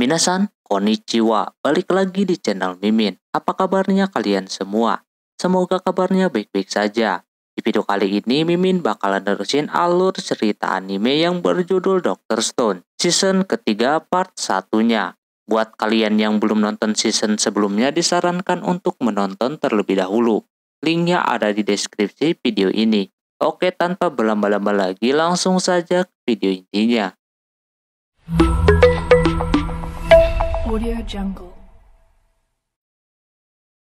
Minasan, konnichiwa. Balik lagi di channel Mimin. Apa kabarnya kalian semua? Semoga kabarnya baik-baik saja. Di video kali ini, Mimin bakalan nerusin alur cerita anime yang berjudul Dr. Stone, season ketiga part satunya. Buat kalian yang belum nonton season sebelumnya, disarankan untuk menonton terlebih dahulu. Linknya ada di deskripsi video ini. Oke, tanpa berlama-lama lagi, langsung saja ke video intinya. Audio Jungle.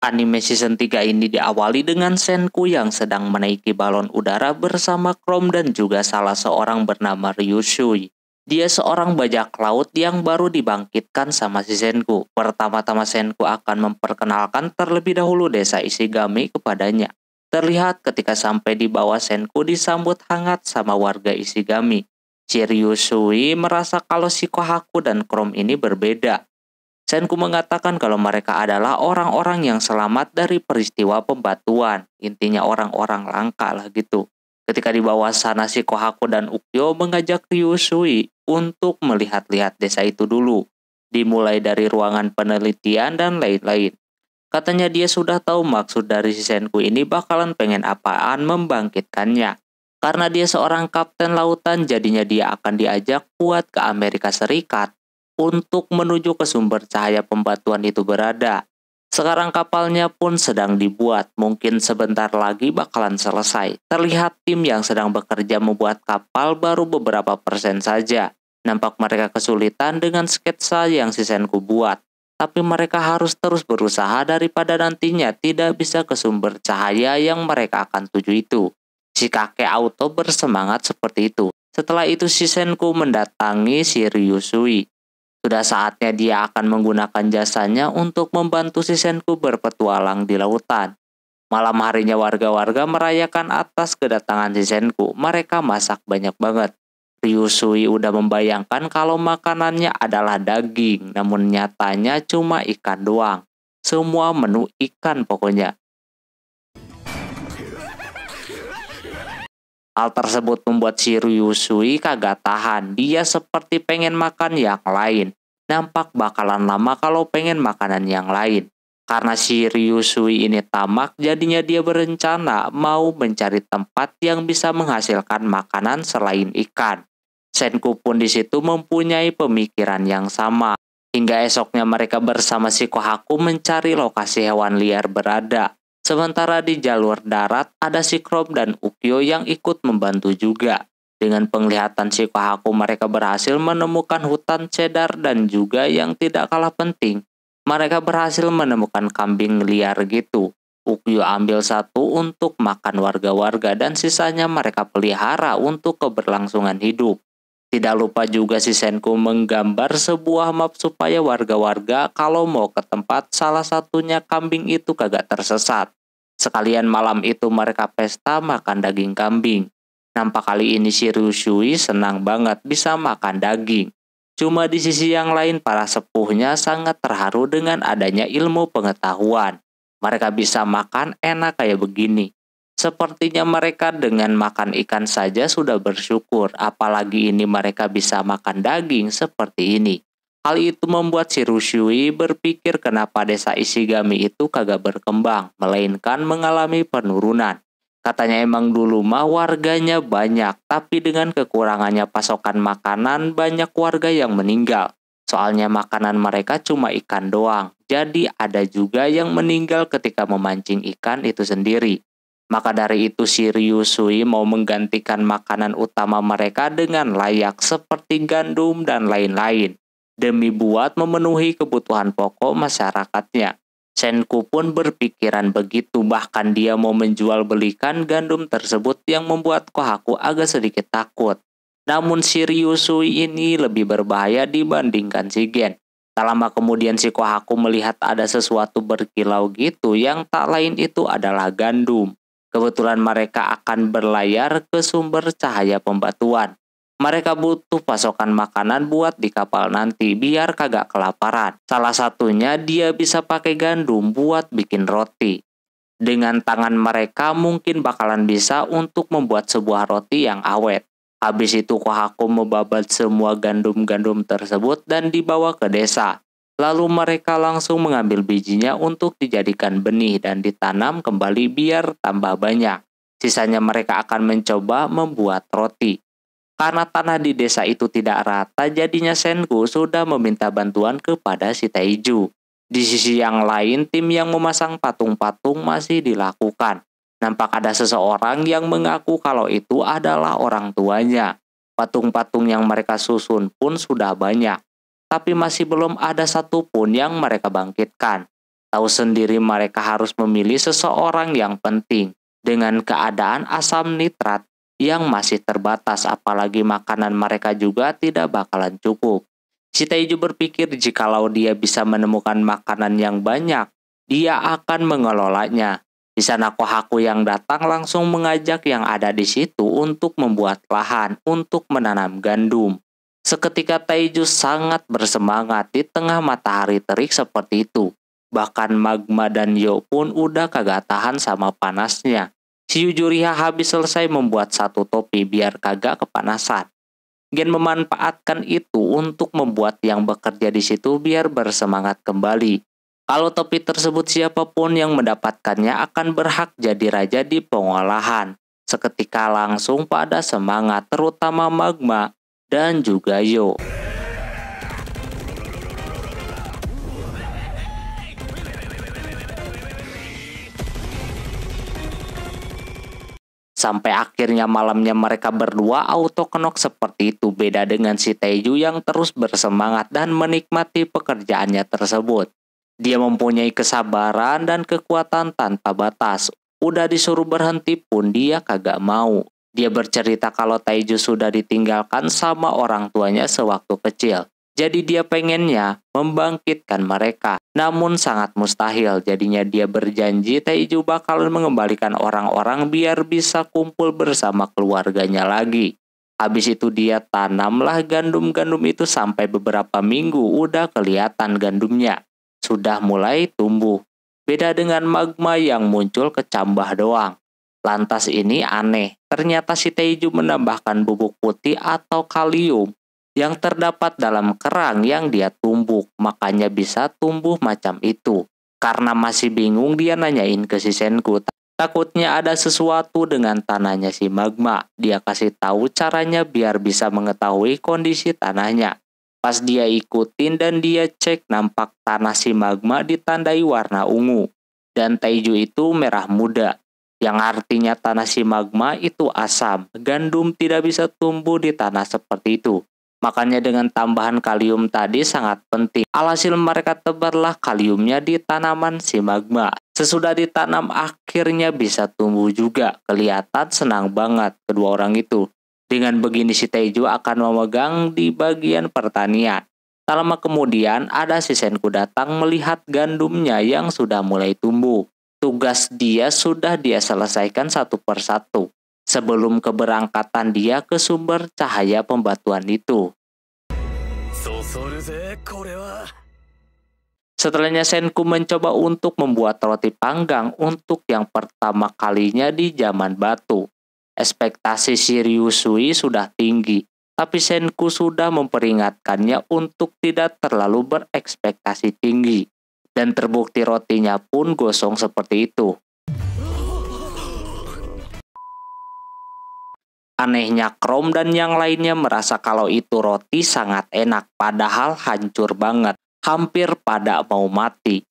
Anime season 3 ini diawali dengan Senku yang sedang menaiki balon udara bersama Chrome dan juga salah seorang bernama Ryushui. Dia seorang bajak laut yang baru dibangkitkan sama si Senku. Pertama-tama Senku akan memperkenalkan terlebih dahulu desa Isigami kepadanya. Terlihat ketika sampai di bawah Senku disambut hangat sama warga Ishigami. Ryushui merasa kalau si Kohaku dan Chrome ini berbeda. Senku mengatakan kalau mereka adalah orang-orang yang selamat dari peristiwa pembatuan. Intinya orang-orang langka lah gitu. Ketika di bawah sana si Kohaku dan Ukyo mengajak Ryusui untuk melihat-lihat desa itu dulu. Dimulai dari ruangan penelitian dan lain-lain. Katanya dia sudah tahu maksud dari si Senku ini bakalan pengen apaan membangkitkannya. Karena dia seorang kapten lautan jadinya dia akan diajak kuat ke Amerika Serikat untuk menuju ke sumber cahaya pembatuan itu berada. Sekarang kapalnya pun sedang dibuat, mungkin sebentar lagi bakalan selesai. Terlihat tim yang sedang bekerja membuat kapal baru beberapa persen saja. Nampak mereka kesulitan dengan sketsa yang Sisenku buat. Tapi mereka harus terus berusaha daripada nantinya tidak bisa ke sumber cahaya yang mereka akan tuju itu. Si kakek auto bersemangat seperti itu. Setelah itu Sisenku mendatangi Siriusui sudah saatnya dia akan menggunakan jasanya untuk membantu si Senku berpetualang di lautan. Malam harinya warga-warga merayakan atas kedatangan si Senku. Mereka masak banyak banget. Ryusui udah membayangkan kalau makanannya adalah daging, namun nyatanya cuma ikan doang. Semua menu ikan pokoknya. Hal tersebut membuat si Ryusui kagak tahan. Dia seperti pengen makan yang lain. Nampak bakalan lama kalau pengen makanan yang lain. Karena si Ryusui ini tamak, jadinya dia berencana mau mencari tempat yang bisa menghasilkan makanan selain ikan. Senku pun di situ mempunyai pemikiran yang sama. Hingga esoknya mereka bersama si Kohaku mencari lokasi hewan liar berada. Sementara di jalur darat ada Sikrom dan Ukyo yang ikut membantu juga. Dengan penglihatan si mereka berhasil menemukan hutan cedar dan juga yang tidak kalah penting. Mereka berhasil menemukan kambing liar gitu. Ukyo ambil satu untuk makan warga-warga dan sisanya mereka pelihara untuk keberlangsungan hidup. Tidak lupa juga si Senku menggambar sebuah map supaya warga-warga kalau mau ke tempat salah satunya kambing itu kagak tersesat. Sekalian malam itu mereka pesta makan daging kambing. Nampak kali ini si Rushui senang banget bisa makan daging. Cuma di sisi yang lain para sepuhnya sangat terharu dengan adanya ilmu pengetahuan. Mereka bisa makan enak kayak begini. Sepertinya mereka dengan makan ikan saja sudah bersyukur, apalagi ini mereka bisa makan daging seperti ini. Hal itu membuat si Rushui berpikir kenapa desa Ishigami itu kagak berkembang, melainkan mengalami penurunan. Katanya emang dulu mah warganya banyak, tapi dengan kekurangannya pasokan makanan banyak warga yang meninggal. Soalnya makanan mereka cuma ikan doang, jadi ada juga yang meninggal ketika memancing ikan itu sendiri. Maka dari itu Siriusui mau menggantikan makanan utama mereka dengan layak seperti gandum dan lain-lain demi buat memenuhi kebutuhan pokok masyarakatnya. Senku pun berpikiran begitu bahkan dia mau menjual belikan gandum tersebut yang membuat Kohaku agak sedikit takut. Namun Siriusui ini lebih berbahaya dibandingkan Gen. Tak lama kemudian si Kohaku melihat ada sesuatu berkilau gitu yang tak lain itu adalah gandum. Kebetulan mereka akan berlayar ke sumber cahaya pembatuan. Mereka butuh pasokan makanan buat di kapal nanti biar kagak kelaparan. Salah satunya dia bisa pakai gandum buat bikin roti. Dengan tangan mereka mungkin bakalan bisa untuk membuat sebuah roti yang awet. Habis itu Kohaku membabat semua gandum-gandum tersebut dan dibawa ke desa. Lalu mereka langsung mengambil bijinya untuk dijadikan benih dan ditanam kembali biar tambah banyak. Sisanya mereka akan mencoba membuat roti. Karena tanah di desa itu tidak rata, jadinya Senku sudah meminta bantuan kepada si Taiju. Di sisi yang lain, tim yang memasang patung-patung masih dilakukan. Nampak ada seseorang yang mengaku kalau itu adalah orang tuanya. Patung-patung yang mereka susun pun sudah banyak tapi masih belum ada satupun yang mereka bangkitkan. Tahu sendiri mereka harus memilih seseorang yang penting dengan keadaan asam nitrat yang masih terbatas apalagi makanan mereka juga tidak bakalan cukup. Si Taiju berpikir jikalau dia bisa menemukan makanan yang banyak, dia akan mengelolanya. Di sana Kohaku yang datang langsung mengajak yang ada di situ untuk membuat lahan untuk menanam gandum. Seketika Taiju sangat bersemangat di tengah matahari terik seperti itu. Bahkan Magma dan Yo pun udah kagak tahan sama panasnya. Si Yujuriha habis selesai membuat satu topi biar kagak kepanasan. Gen memanfaatkan itu untuk membuat yang bekerja di situ biar bersemangat kembali. Kalau topi tersebut siapapun yang mendapatkannya akan berhak jadi raja di pengolahan. Seketika langsung pada semangat terutama magma dan juga Yo. Sampai akhirnya malamnya mereka berdua auto kenok seperti itu beda dengan si Teju yang terus bersemangat dan menikmati pekerjaannya tersebut. Dia mempunyai kesabaran dan kekuatan tanpa batas. Udah disuruh berhenti pun dia kagak mau. Dia bercerita kalau Taiju sudah ditinggalkan sama orang tuanya sewaktu kecil. Jadi dia pengennya membangkitkan mereka. Namun sangat mustahil, jadinya dia berjanji Taiju bakal mengembalikan orang-orang biar bisa kumpul bersama keluarganya lagi. Habis itu dia tanamlah gandum-gandum itu sampai beberapa minggu udah kelihatan gandumnya. Sudah mulai tumbuh. Beda dengan magma yang muncul kecambah doang. Lantas ini aneh, Ternyata si Teiju menambahkan bubuk putih atau kalium yang terdapat dalam kerang yang dia tumbuk, makanya bisa tumbuh macam itu. Karena masih bingung dia nanyain ke si Senku, takutnya ada sesuatu dengan tanahnya si Magma. Dia kasih tahu caranya biar bisa mengetahui kondisi tanahnya. Pas dia ikutin dan dia cek nampak tanah si Magma ditandai warna ungu dan Taiju itu merah muda yang artinya tanah si magma itu asam. Gandum tidak bisa tumbuh di tanah seperti itu. Makanya dengan tambahan kalium tadi sangat penting. Alhasil mereka tebarlah kaliumnya di tanaman si magma. Sesudah ditanam akhirnya bisa tumbuh juga. Kelihatan senang banget kedua orang itu. Dengan begini si Teju akan memegang di bagian pertanian. Tak lama kemudian ada si Senku datang melihat gandumnya yang sudah mulai tumbuh tugas dia sudah dia selesaikan satu per satu sebelum keberangkatan dia ke sumber cahaya pembatuan itu. Setelahnya Senku mencoba untuk membuat roti panggang untuk yang pertama kalinya di zaman batu. Ekspektasi Siriusui sudah tinggi, tapi Senku sudah memperingatkannya untuk tidak terlalu berekspektasi tinggi dan terbukti rotinya pun gosong seperti itu. Anehnya Krom dan yang lainnya merasa kalau itu roti sangat enak padahal hancur banget, hampir pada mau mati.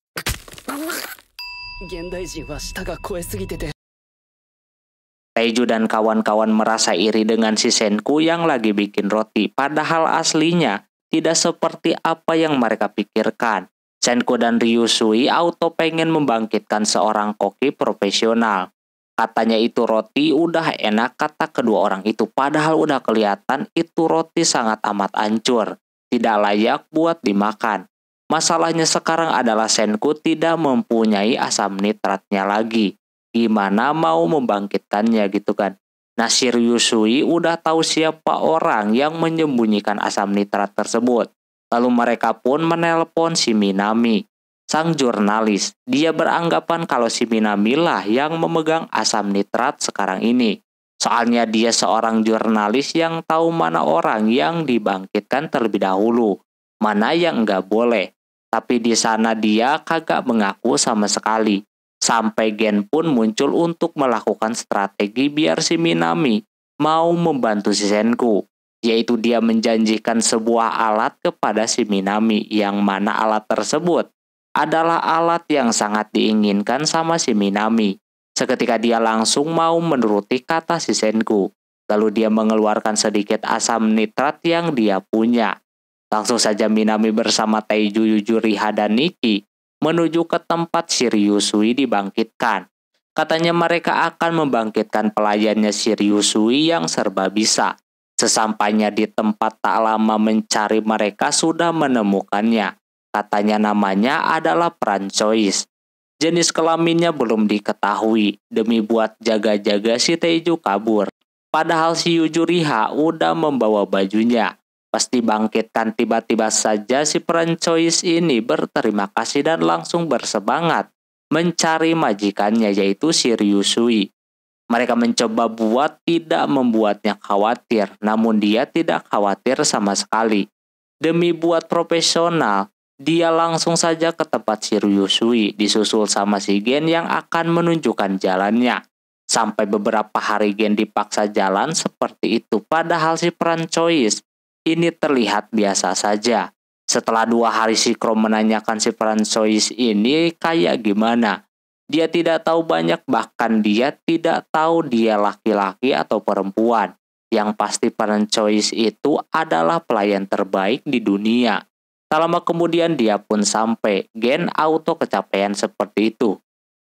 Teju dan kawan-kawan merasa iri dengan si Senku yang lagi bikin roti padahal aslinya tidak seperti apa yang mereka pikirkan. Senko dan Ryusui auto pengen membangkitkan seorang koki profesional. Katanya itu roti udah enak kata kedua orang itu padahal udah kelihatan itu roti sangat amat hancur. Tidak layak buat dimakan. Masalahnya sekarang adalah Senku tidak mempunyai asam nitratnya lagi. Gimana mau membangkitkannya gitu kan. Nasir Yusui udah tahu siapa orang yang menyembunyikan asam nitrat tersebut. Lalu mereka pun menelpon si Minami, sang jurnalis. Dia beranggapan kalau si Minami lah yang memegang asam nitrat sekarang ini. Soalnya dia seorang jurnalis yang tahu mana orang yang dibangkitkan terlebih dahulu, mana yang nggak boleh. Tapi di sana dia kagak mengaku sama sekali. Sampai Gen pun muncul untuk melakukan strategi biar si Minami mau membantu si Senku yaitu dia menjanjikan sebuah alat kepada si Minami yang mana alat tersebut adalah alat yang sangat diinginkan sama si Minami. Seketika dia langsung mau menuruti kata si Senku, lalu dia mengeluarkan sedikit asam nitrat yang dia punya. Langsung saja Minami bersama Taiju Yujuriha dan Niki menuju ke tempat Shiryusui dibangkitkan. Katanya mereka akan membangkitkan pelayannya Shiryusui yang serba bisa Sesampainya di tempat tak lama mencari mereka sudah menemukannya. Katanya namanya adalah Francois. Jenis kelaminnya belum diketahui demi buat jaga-jaga si Teju kabur. Padahal si Yujuriha udah membawa bajunya. Pasti bangkitkan tiba-tiba saja si Francois ini berterima kasih dan langsung bersemangat mencari majikannya yaitu si Ryusui. Mereka mencoba buat tidak membuatnya khawatir, namun dia tidak khawatir sama sekali. Demi buat profesional, dia langsung saja ke tempat si Ryusui, disusul sama si Gen yang akan menunjukkan jalannya. Sampai beberapa hari Gen dipaksa jalan seperti itu, padahal si peran Choice ini terlihat biasa saja. Setelah dua hari si Krom menanyakan si peran Choice ini kayak gimana, dia tidak tahu banyak, bahkan dia tidak tahu dia laki-laki atau perempuan. Yang pasti parent choice itu adalah pelayan terbaik di dunia. Tak lama kemudian dia pun sampai, gen auto kecapean seperti itu.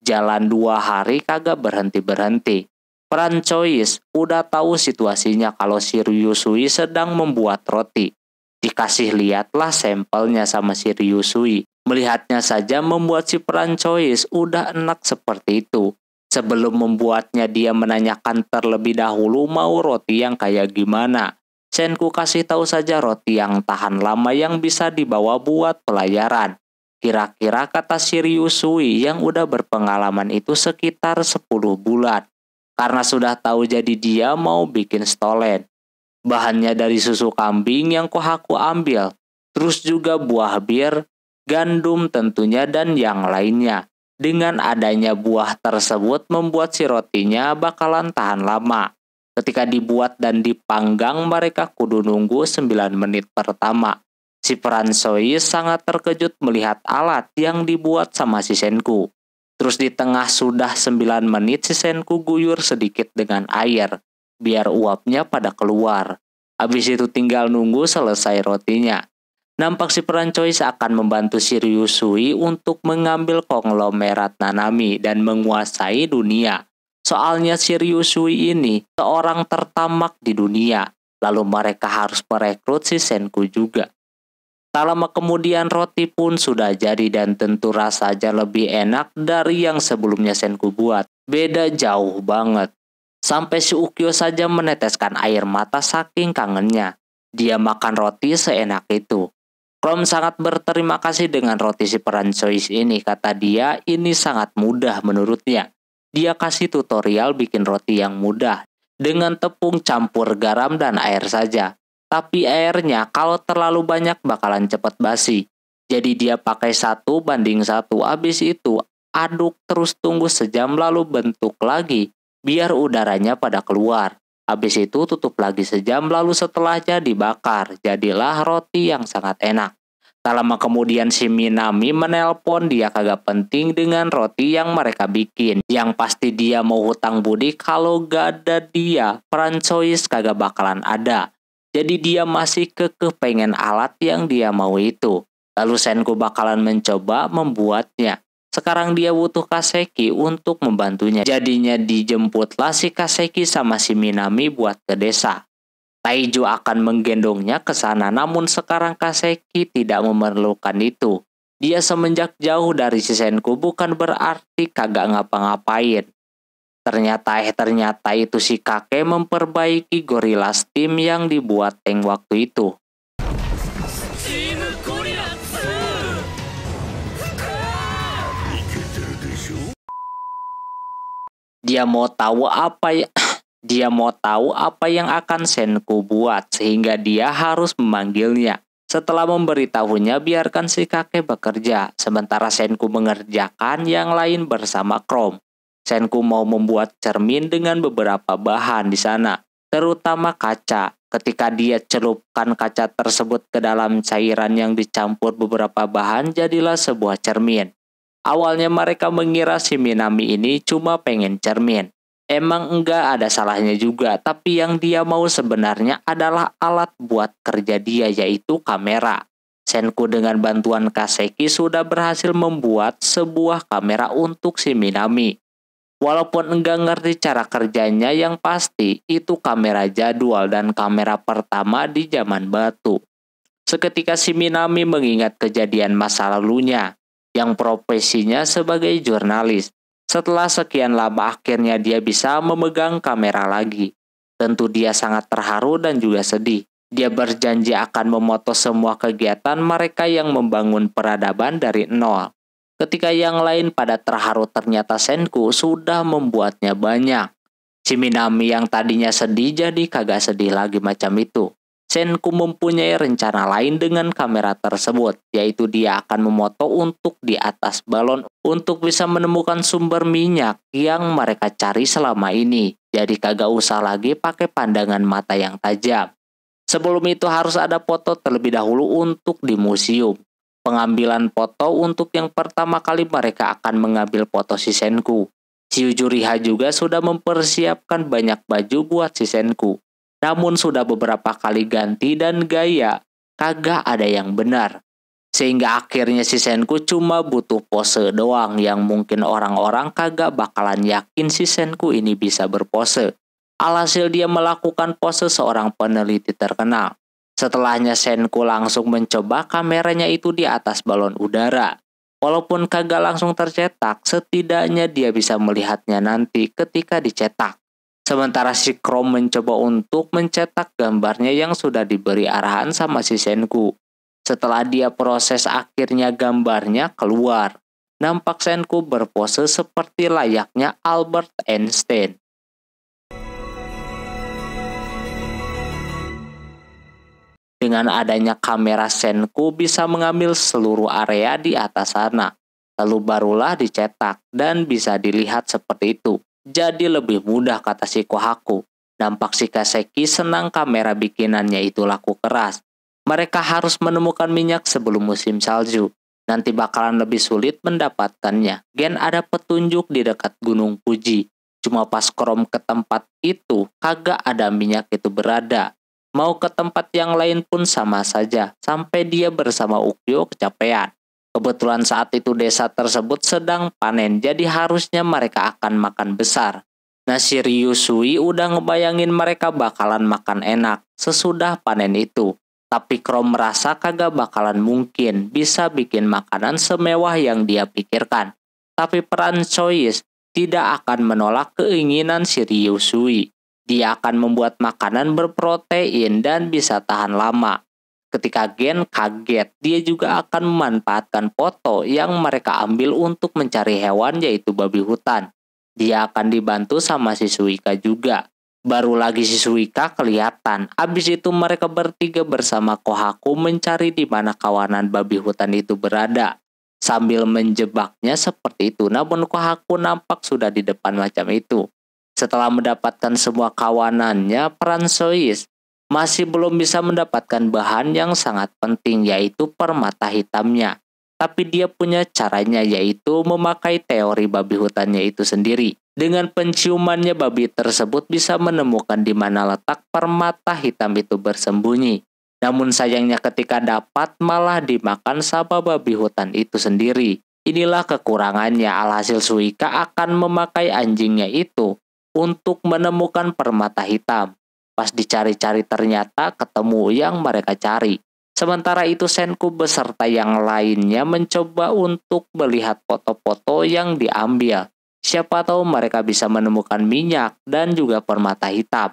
Jalan dua hari kagak berhenti-berhenti. Peran Choice udah tahu situasinya kalau si Ryusui sedang membuat roti. Dikasih lihatlah sampelnya sama si Ryusui. Melihatnya saja membuat si perancois udah enak seperti itu. Sebelum membuatnya dia menanyakan terlebih dahulu mau roti yang kayak gimana. Senku kasih tahu saja roti yang tahan lama yang bisa dibawa buat pelayaran. Kira-kira kata Sirius Sui yang udah berpengalaman itu sekitar 10 bulan. Karena sudah tahu jadi dia mau bikin stolen. Bahannya dari susu kambing yang kohaku ambil. Terus juga buah bir, gandum tentunya dan yang lainnya. Dengan adanya buah tersebut membuat si rotinya bakalan tahan lama. Ketika dibuat dan dipanggang mereka kudu nunggu 9 menit pertama. Si Peransoi sangat terkejut melihat alat yang dibuat sama si Senku. Terus di tengah sudah 9 menit si Senku guyur sedikit dengan air biar uapnya pada keluar. Habis itu tinggal nunggu selesai rotinya. Nampak si Perancoi akan membantu Siriusui untuk mengambil konglomerat Nanami dan menguasai dunia. Soalnya Siriusui ini seorang tertamak di dunia, lalu mereka harus merekrut si Senku juga. Tak lama kemudian roti pun sudah jadi dan tentu rasanya lebih enak dari yang sebelumnya Senku buat. Beda jauh banget. Sampai si Ukyo saja meneteskan air mata saking kangennya. Dia makan roti seenak itu. Rom sangat berterima kasih dengan roti si perancois ini, kata dia, ini sangat mudah menurutnya. Dia kasih tutorial bikin roti yang mudah, dengan tepung campur garam dan air saja. Tapi airnya kalau terlalu banyak bakalan cepat basi. Jadi dia pakai satu banding satu, habis itu aduk terus tunggu sejam lalu bentuk lagi, biar udaranya pada keluar. Habis itu tutup lagi sejam lalu setelahnya dibakar. Jadilah roti yang sangat enak. Tak lama kemudian si Minami menelpon dia kagak penting dengan roti yang mereka bikin. Yang pasti dia mau hutang budi kalau gak ada dia, franchise kagak bakalan ada. Jadi dia masih kekeh pengen alat yang dia mau itu. Lalu Senku bakalan mencoba membuatnya. Sekarang dia butuh Kaseki untuk membantunya. Jadinya dijemputlah si Kaseki sama si Minami buat ke desa. Taiju akan menggendongnya ke sana namun sekarang Kaseki tidak memerlukan itu. Dia semenjak jauh dari si Senku bukan berarti kagak ngapa-ngapain. Ternyata eh ternyata itu si kakek memperbaiki Gorilla steam yang dibuat Teng waktu itu. Dia mau tahu apa ya dia mau tahu apa yang akan Senku buat sehingga dia harus memanggilnya. Setelah memberitahunya, biarkan si kakek bekerja, sementara Senku mengerjakan yang lain bersama Krom. Senku mau membuat cermin dengan beberapa bahan di sana, terutama kaca. Ketika dia celupkan kaca tersebut ke dalam cairan yang dicampur beberapa bahan, jadilah sebuah cermin. Awalnya mereka mengira si Minami ini cuma pengen cermin. Emang enggak ada salahnya juga, tapi yang dia mau sebenarnya adalah alat buat kerja dia yaitu kamera. Senku dengan bantuan Kaseki sudah berhasil membuat sebuah kamera untuk si Minami. Walaupun enggak ngerti cara kerjanya yang pasti itu kamera jadwal dan kamera pertama di zaman batu. Seketika si Minami mengingat kejadian masa lalunya, yang profesinya sebagai jurnalis. Setelah sekian lama akhirnya dia bisa memegang kamera lagi. Tentu dia sangat terharu dan juga sedih. Dia berjanji akan memotong semua kegiatan mereka yang membangun peradaban dari nol. Ketika yang lain pada terharu ternyata Senku sudah membuatnya banyak. Si Minami yang tadinya sedih jadi kagak sedih lagi macam itu. Senku mempunyai rencana lain dengan kamera tersebut, yaitu dia akan memoto untuk di atas balon untuk bisa menemukan sumber minyak yang mereka cari selama ini. Jadi kagak usah lagi pakai pandangan mata yang tajam. Sebelum itu harus ada foto terlebih dahulu untuk di museum. Pengambilan foto untuk yang pertama kali mereka akan mengambil foto si Senku. Si Yujuriha juga sudah mempersiapkan banyak baju buat si Senku. Namun sudah beberapa kali ganti dan gaya, kagak ada yang benar. Sehingga akhirnya si Senku cuma butuh pose doang yang mungkin orang-orang kagak bakalan yakin si Senku ini bisa berpose. Alhasil dia melakukan pose seorang peneliti terkenal. Setelahnya Senku langsung mencoba kameranya itu di atas balon udara. Walaupun kagak langsung tercetak, setidaknya dia bisa melihatnya nanti ketika dicetak. Sementara si Chrome mencoba untuk mencetak gambarnya yang sudah diberi arahan sama si Senku. Setelah dia proses akhirnya gambarnya keluar. Nampak Senku berpose seperti layaknya Albert Einstein. Dengan adanya kamera Senku bisa mengambil seluruh area di atas sana, lalu barulah dicetak dan bisa dilihat seperti itu. Jadi lebih mudah kata si Kohaku. Nampak si Kaseki senang kamera bikinannya itu laku keras. Mereka harus menemukan minyak sebelum musim salju. Nanti bakalan lebih sulit mendapatkannya. Gen ada petunjuk di dekat Gunung Puji. Cuma pas krom ke tempat itu, kagak ada minyak itu berada. Mau ke tempat yang lain pun sama saja, sampai dia bersama Ukyo kecapean. Kebetulan saat itu desa tersebut sedang panen, jadi harusnya mereka akan makan besar. Nah si Ryusui udah ngebayangin mereka bakalan makan enak sesudah panen itu. Tapi Krom merasa kagak bakalan mungkin bisa bikin makanan semewah yang dia pikirkan. Tapi peran Choice tidak akan menolak keinginan si Ryusui. Dia akan membuat makanan berprotein dan bisa tahan lama. Ketika Gen kaget, dia juga akan memanfaatkan foto yang mereka ambil untuk mencari hewan yaitu babi hutan. Dia akan dibantu sama si Suika juga. Baru lagi si Suika kelihatan. Abis itu mereka bertiga bersama Kohaku mencari di mana kawanan babi hutan itu berada. Sambil menjebaknya seperti itu, namun Kohaku nampak sudah di depan macam itu. Setelah mendapatkan semua kawanannya, Pransois masih belum bisa mendapatkan bahan yang sangat penting yaitu permata hitamnya. Tapi dia punya caranya yaitu memakai teori babi hutannya itu sendiri. Dengan penciumannya babi tersebut bisa menemukan di mana letak permata hitam itu bersembunyi. Namun sayangnya ketika dapat malah dimakan sama babi hutan itu sendiri. Inilah kekurangannya alhasil Suika akan memakai anjingnya itu untuk menemukan permata hitam. Pas dicari-cari ternyata ketemu yang mereka cari. Sementara itu Senku beserta yang lainnya mencoba untuk melihat foto-foto yang diambil. Siapa tahu mereka bisa menemukan minyak dan juga permata hitam.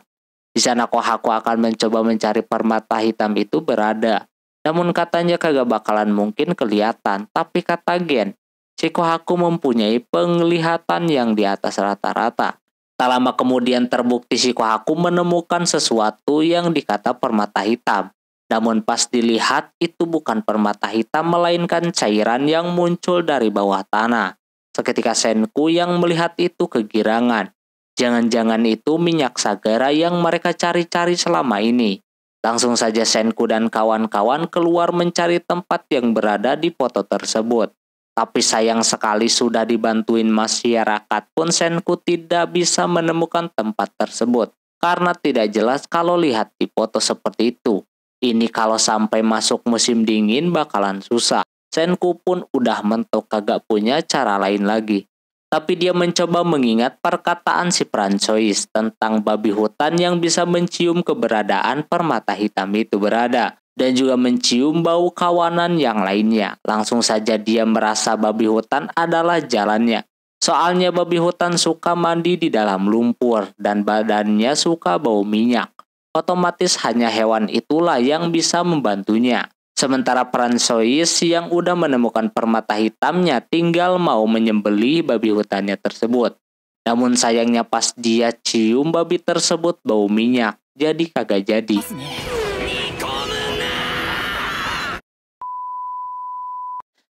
Di sana Kohaku akan mencoba mencari permata hitam itu berada. Namun katanya kagak bakalan mungkin kelihatan, tapi kata Gen, si Kohaku mempunyai penglihatan yang di atas rata-rata. Tak lama kemudian terbukti si Kohaku menemukan sesuatu yang dikata permata hitam. Namun pas dilihat itu bukan permata hitam melainkan cairan yang muncul dari bawah tanah. Seketika Senku yang melihat itu kegirangan. Jangan-jangan itu minyak sagara yang mereka cari-cari selama ini. Langsung saja Senku dan kawan-kawan keluar mencari tempat yang berada di foto tersebut. Tapi sayang sekali sudah dibantuin masyarakat pun Senku tidak bisa menemukan tempat tersebut karena tidak jelas kalau lihat di foto seperti itu. Ini kalau sampai masuk musim dingin bakalan susah. Senku pun udah mentok kagak punya cara lain lagi. Tapi dia mencoba mengingat perkataan si Francois tentang babi hutan yang bisa mencium keberadaan permata hitam itu berada dan juga mencium bau kawanan yang lainnya. Langsung saja dia merasa babi hutan adalah jalannya. Soalnya babi hutan suka mandi di dalam lumpur dan badannya suka bau minyak. Otomatis hanya hewan itulah yang bisa membantunya. Sementara Pransois yang udah menemukan permata hitamnya tinggal mau menyembeli babi hutannya tersebut. Namun sayangnya pas dia cium babi tersebut bau minyak, jadi kagak jadi.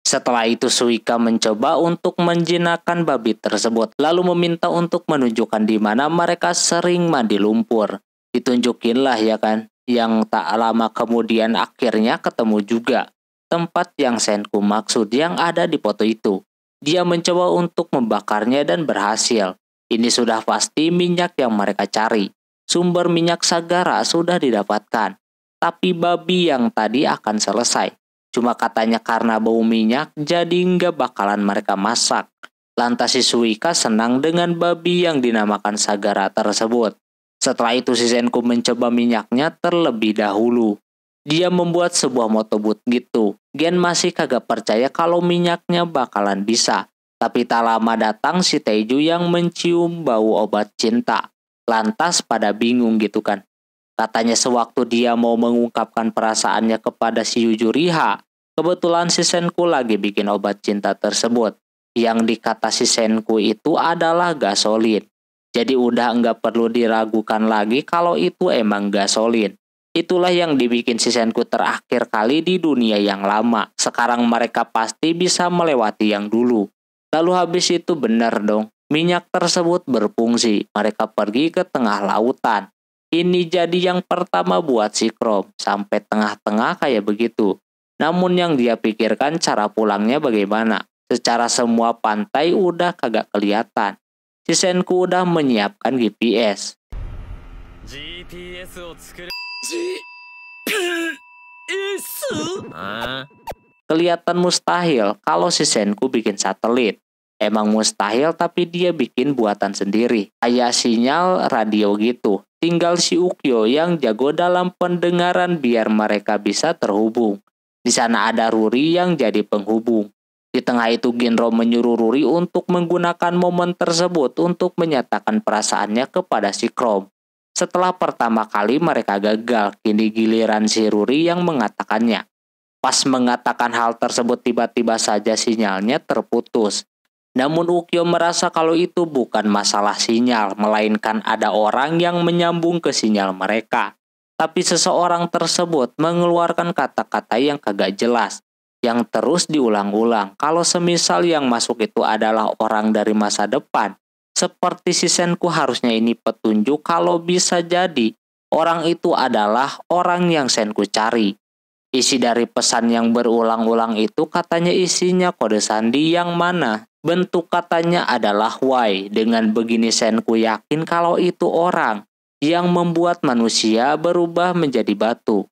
Setelah itu Suika mencoba untuk menjinakkan babi tersebut lalu meminta untuk menunjukkan di mana mereka sering mandi lumpur. Ditunjukinlah ya kan, yang tak lama kemudian akhirnya ketemu juga tempat yang Senku maksud yang ada di foto itu. Dia mencoba untuk membakarnya dan berhasil. Ini sudah pasti minyak yang mereka cari. Sumber minyak sagara sudah didapatkan. Tapi babi yang tadi akan selesai Cuma katanya karena bau minyak, jadi nggak bakalan mereka masak. Lantas si Suika senang dengan babi yang dinamakan Sagara tersebut. Setelah itu si mencoba minyaknya terlebih dahulu. Dia membuat sebuah motobut gitu. Gen masih kagak percaya kalau minyaknya bakalan bisa. Tapi tak lama datang si Teju yang mencium bau obat cinta. Lantas pada bingung gitu kan. Katanya sewaktu dia mau mengungkapkan perasaannya kepada si Yujuriha, Kebetulan si Senku lagi bikin obat cinta tersebut. Yang dikata si Senku itu adalah gasolin. Jadi udah nggak perlu diragukan lagi kalau itu emang gasolin. Itulah yang dibikin si Senku terakhir kali di dunia yang lama. Sekarang mereka pasti bisa melewati yang dulu. Lalu habis itu benar dong. Minyak tersebut berfungsi. Mereka pergi ke tengah lautan. Ini jadi yang pertama buat si Krom. Sampai tengah-tengah kayak begitu. Namun yang dia pikirkan cara pulangnya bagaimana. Secara semua pantai udah kagak kelihatan. Si Senku udah menyiapkan GPS. GPS ah. Kelihatan mustahil kalau si Senku bikin satelit. Emang mustahil tapi dia bikin buatan sendiri. Kayak sinyal radio gitu. Tinggal si Ukyo yang jago dalam pendengaran biar mereka bisa terhubung. Di sana ada Ruri yang jadi penghubung. Di tengah itu Ginro menyuruh Ruri untuk menggunakan momen tersebut untuk menyatakan perasaannya kepada si Krom. Setelah pertama kali mereka gagal, kini giliran si Ruri yang mengatakannya. Pas mengatakan hal tersebut tiba-tiba saja sinyalnya terputus. Namun Ukyo merasa kalau itu bukan masalah sinyal, melainkan ada orang yang menyambung ke sinyal mereka tapi seseorang tersebut mengeluarkan kata-kata yang kagak jelas, yang terus diulang-ulang. Kalau semisal yang masuk itu adalah orang dari masa depan, seperti si Senku harusnya ini petunjuk kalau bisa jadi orang itu adalah orang yang Senku cari. Isi dari pesan yang berulang-ulang itu katanya isinya kode sandi yang mana bentuk katanya adalah why? Dengan begini Senku yakin kalau itu orang yang membuat manusia berubah menjadi batu.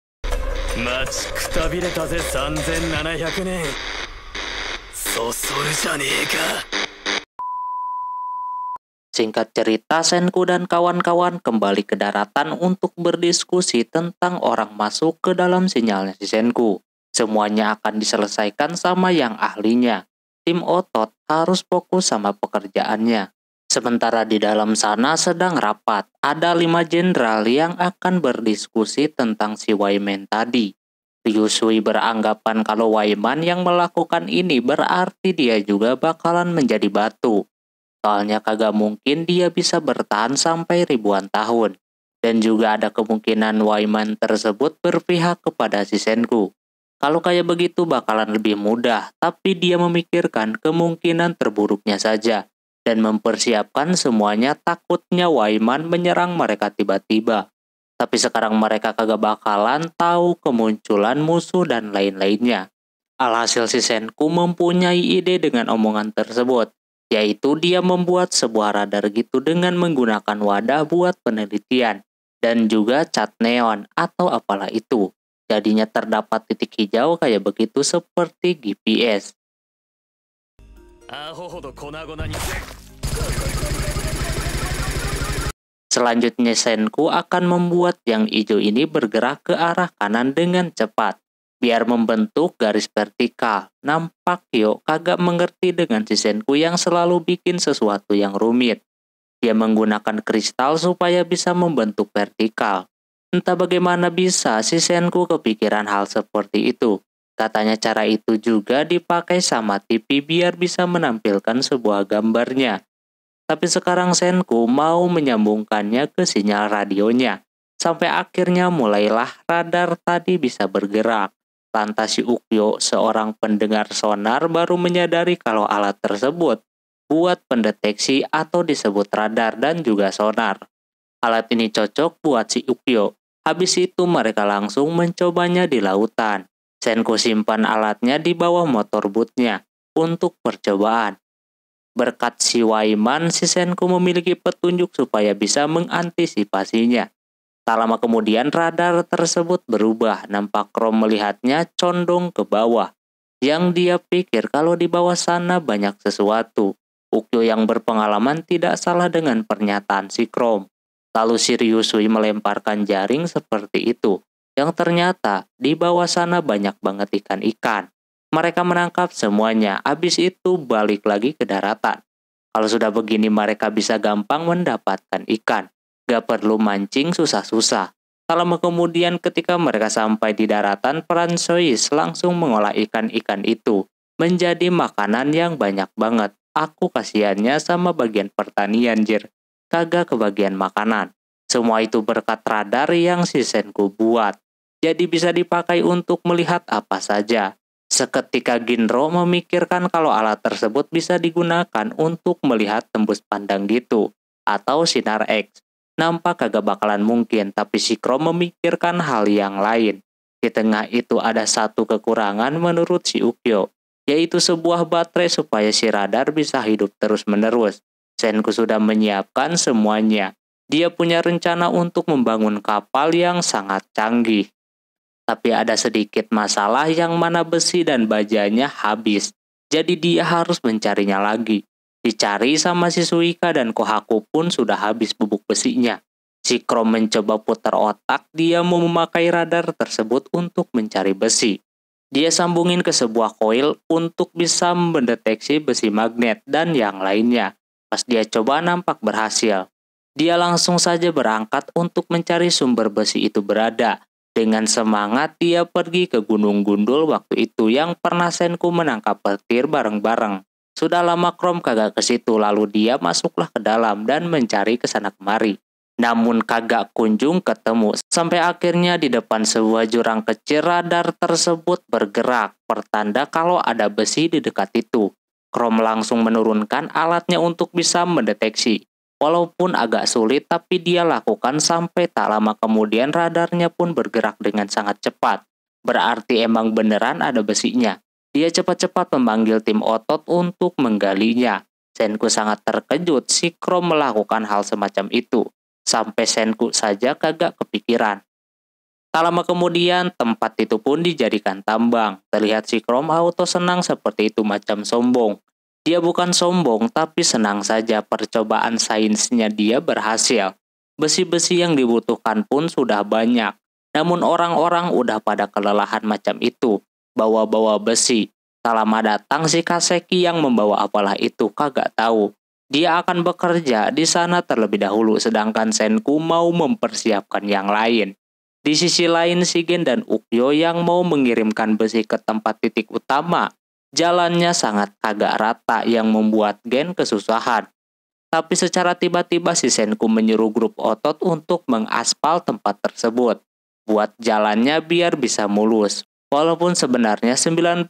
Singkat cerita, Senku dan kawan-kawan kembali ke daratan untuk berdiskusi tentang orang masuk ke dalam sinyalnya si Senku. Semuanya akan diselesaikan sama yang ahlinya. Tim otot harus fokus sama pekerjaannya. Sementara di dalam sana sedang rapat, ada lima jenderal yang akan berdiskusi tentang si Waiman tadi. Yusui beranggapan kalau Waiman yang melakukan ini berarti dia juga bakalan menjadi batu. Soalnya kagak mungkin dia bisa bertahan sampai ribuan tahun. Dan juga ada kemungkinan Waiman tersebut berpihak kepada si Senku. Kalau kayak begitu bakalan lebih mudah, tapi dia memikirkan kemungkinan terburuknya saja dan mempersiapkan semuanya takutnya Waiman menyerang mereka tiba-tiba. Tapi sekarang mereka kagak bakalan tahu kemunculan musuh dan lain-lainnya. Alhasil si Senku mempunyai ide dengan omongan tersebut, yaitu dia membuat sebuah radar gitu dengan menggunakan wadah buat penelitian, dan juga cat neon atau apalah itu. Jadinya terdapat titik hijau kayak begitu seperti GPS. Selanjutnya Senku akan membuat yang hijau ini bergerak ke arah kanan dengan cepat biar membentuk garis vertikal. Nampak Kyo kagak mengerti dengan si Senku yang selalu bikin sesuatu yang rumit. Dia menggunakan kristal supaya bisa membentuk vertikal. Entah bagaimana bisa si Senku kepikiran hal seperti itu. Katanya cara itu juga dipakai sama TV biar bisa menampilkan sebuah gambarnya. Tapi sekarang Senku mau menyambungkannya ke sinyal radionya. Sampai akhirnya mulailah radar tadi bisa bergerak. Lantas si Ukyo, seorang pendengar sonar baru menyadari kalau alat tersebut buat pendeteksi atau disebut radar dan juga sonar. Alat ini cocok buat si Ukyo. Habis itu mereka langsung mencobanya di lautan. Senku simpan alatnya di bawah motor bootnya untuk percobaan. Berkat si Waiman, si Senku memiliki petunjuk supaya bisa mengantisipasinya. Tak lama kemudian radar tersebut berubah, nampak Krom melihatnya condong ke bawah. Yang dia pikir kalau di bawah sana banyak sesuatu. Ukyo yang berpengalaman tidak salah dengan pernyataan si Krom. Lalu si Ryusui melemparkan jaring seperti itu yang ternyata di bawah sana banyak banget ikan-ikan. Mereka menangkap semuanya, habis itu balik lagi ke daratan. Kalau sudah begini mereka bisa gampang mendapatkan ikan. Gak perlu mancing susah-susah. Kalau kemudian ketika mereka sampai di daratan, peran Sois langsung mengolah ikan-ikan itu menjadi makanan yang banyak banget. Aku kasihannya sama bagian pertanian, jir. Kagak ke bagian makanan. Semua itu berkat radar yang Sisenku buat jadi bisa dipakai untuk melihat apa saja. Seketika Ginro memikirkan kalau alat tersebut bisa digunakan untuk melihat tembus pandang gitu, atau sinar X. Nampak kagak bakalan mungkin, tapi si Krom memikirkan hal yang lain. Di tengah itu ada satu kekurangan menurut si Ukyo, yaitu sebuah baterai supaya si radar bisa hidup terus-menerus. Senku sudah menyiapkan semuanya. Dia punya rencana untuk membangun kapal yang sangat canggih. Tapi ada sedikit masalah yang mana besi dan bajanya habis. Jadi dia harus mencarinya lagi. Dicari sama si Suika dan Kohaku pun sudah habis bubuk besinya. Si Krom mencoba putar otak, dia mau memakai radar tersebut untuk mencari besi. Dia sambungin ke sebuah koil untuk bisa mendeteksi besi magnet dan yang lainnya. Pas dia coba nampak berhasil, dia langsung saja berangkat untuk mencari sumber besi itu berada. Dengan semangat dia pergi ke Gunung Gundul waktu itu yang pernah Senku menangkap petir bareng-bareng. Sudah lama Krom kagak ke situ lalu dia masuklah ke dalam dan mencari ke sana kemari. Namun kagak kunjung ketemu sampai akhirnya di depan sebuah jurang kecil radar tersebut bergerak pertanda kalau ada besi di dekat itu. Krom langsung menurunkan alatnya untuk bisa mendeteksi. Walaupun agak sulit, tapi dia lakukan sampai tak lama kemudian radarnya pun bergerak dengan sangat cepat. Berarti emang beneran ada besinya. Dia cepat-cepat memanggil tim otot untuk menggalinya. Senku sangat terkejut si Krom melakukan hal semacam itu. Sampai Senku saja kagak kepikiran. Tak lama kemudian, tempat itu pun dijadikan tambang. Terlihat si Krom auto senang seperti itu macam sombong. Dia bukan sombong, tapi senang saja percobaan sainsnya dia berhasil. Besi-besi yang dibutuhkan pun sudah banyak. Namun orang-orang udah pada kelelahan macam itu, bawa-bawa besi. Tak lama datang si Kaseki yang membawa apalah itu kagak tahu. Dia akan bekerja di sana terlebih dahulu sedangkan Senku mau mempersiapkan yang lain. Di sisi lain Sigen dan Ukyo yang mau mengirimkan besi ke tempat titik utama Jalannya sangat agak rata yang membuat Gen kesusahan. Tapi secara tiba-tiba si Senku menyuruh grup otot untuk mengaspal tempat tersebut. Buat jalannya biar bisa mulus. Walaupun sebenarnya 90%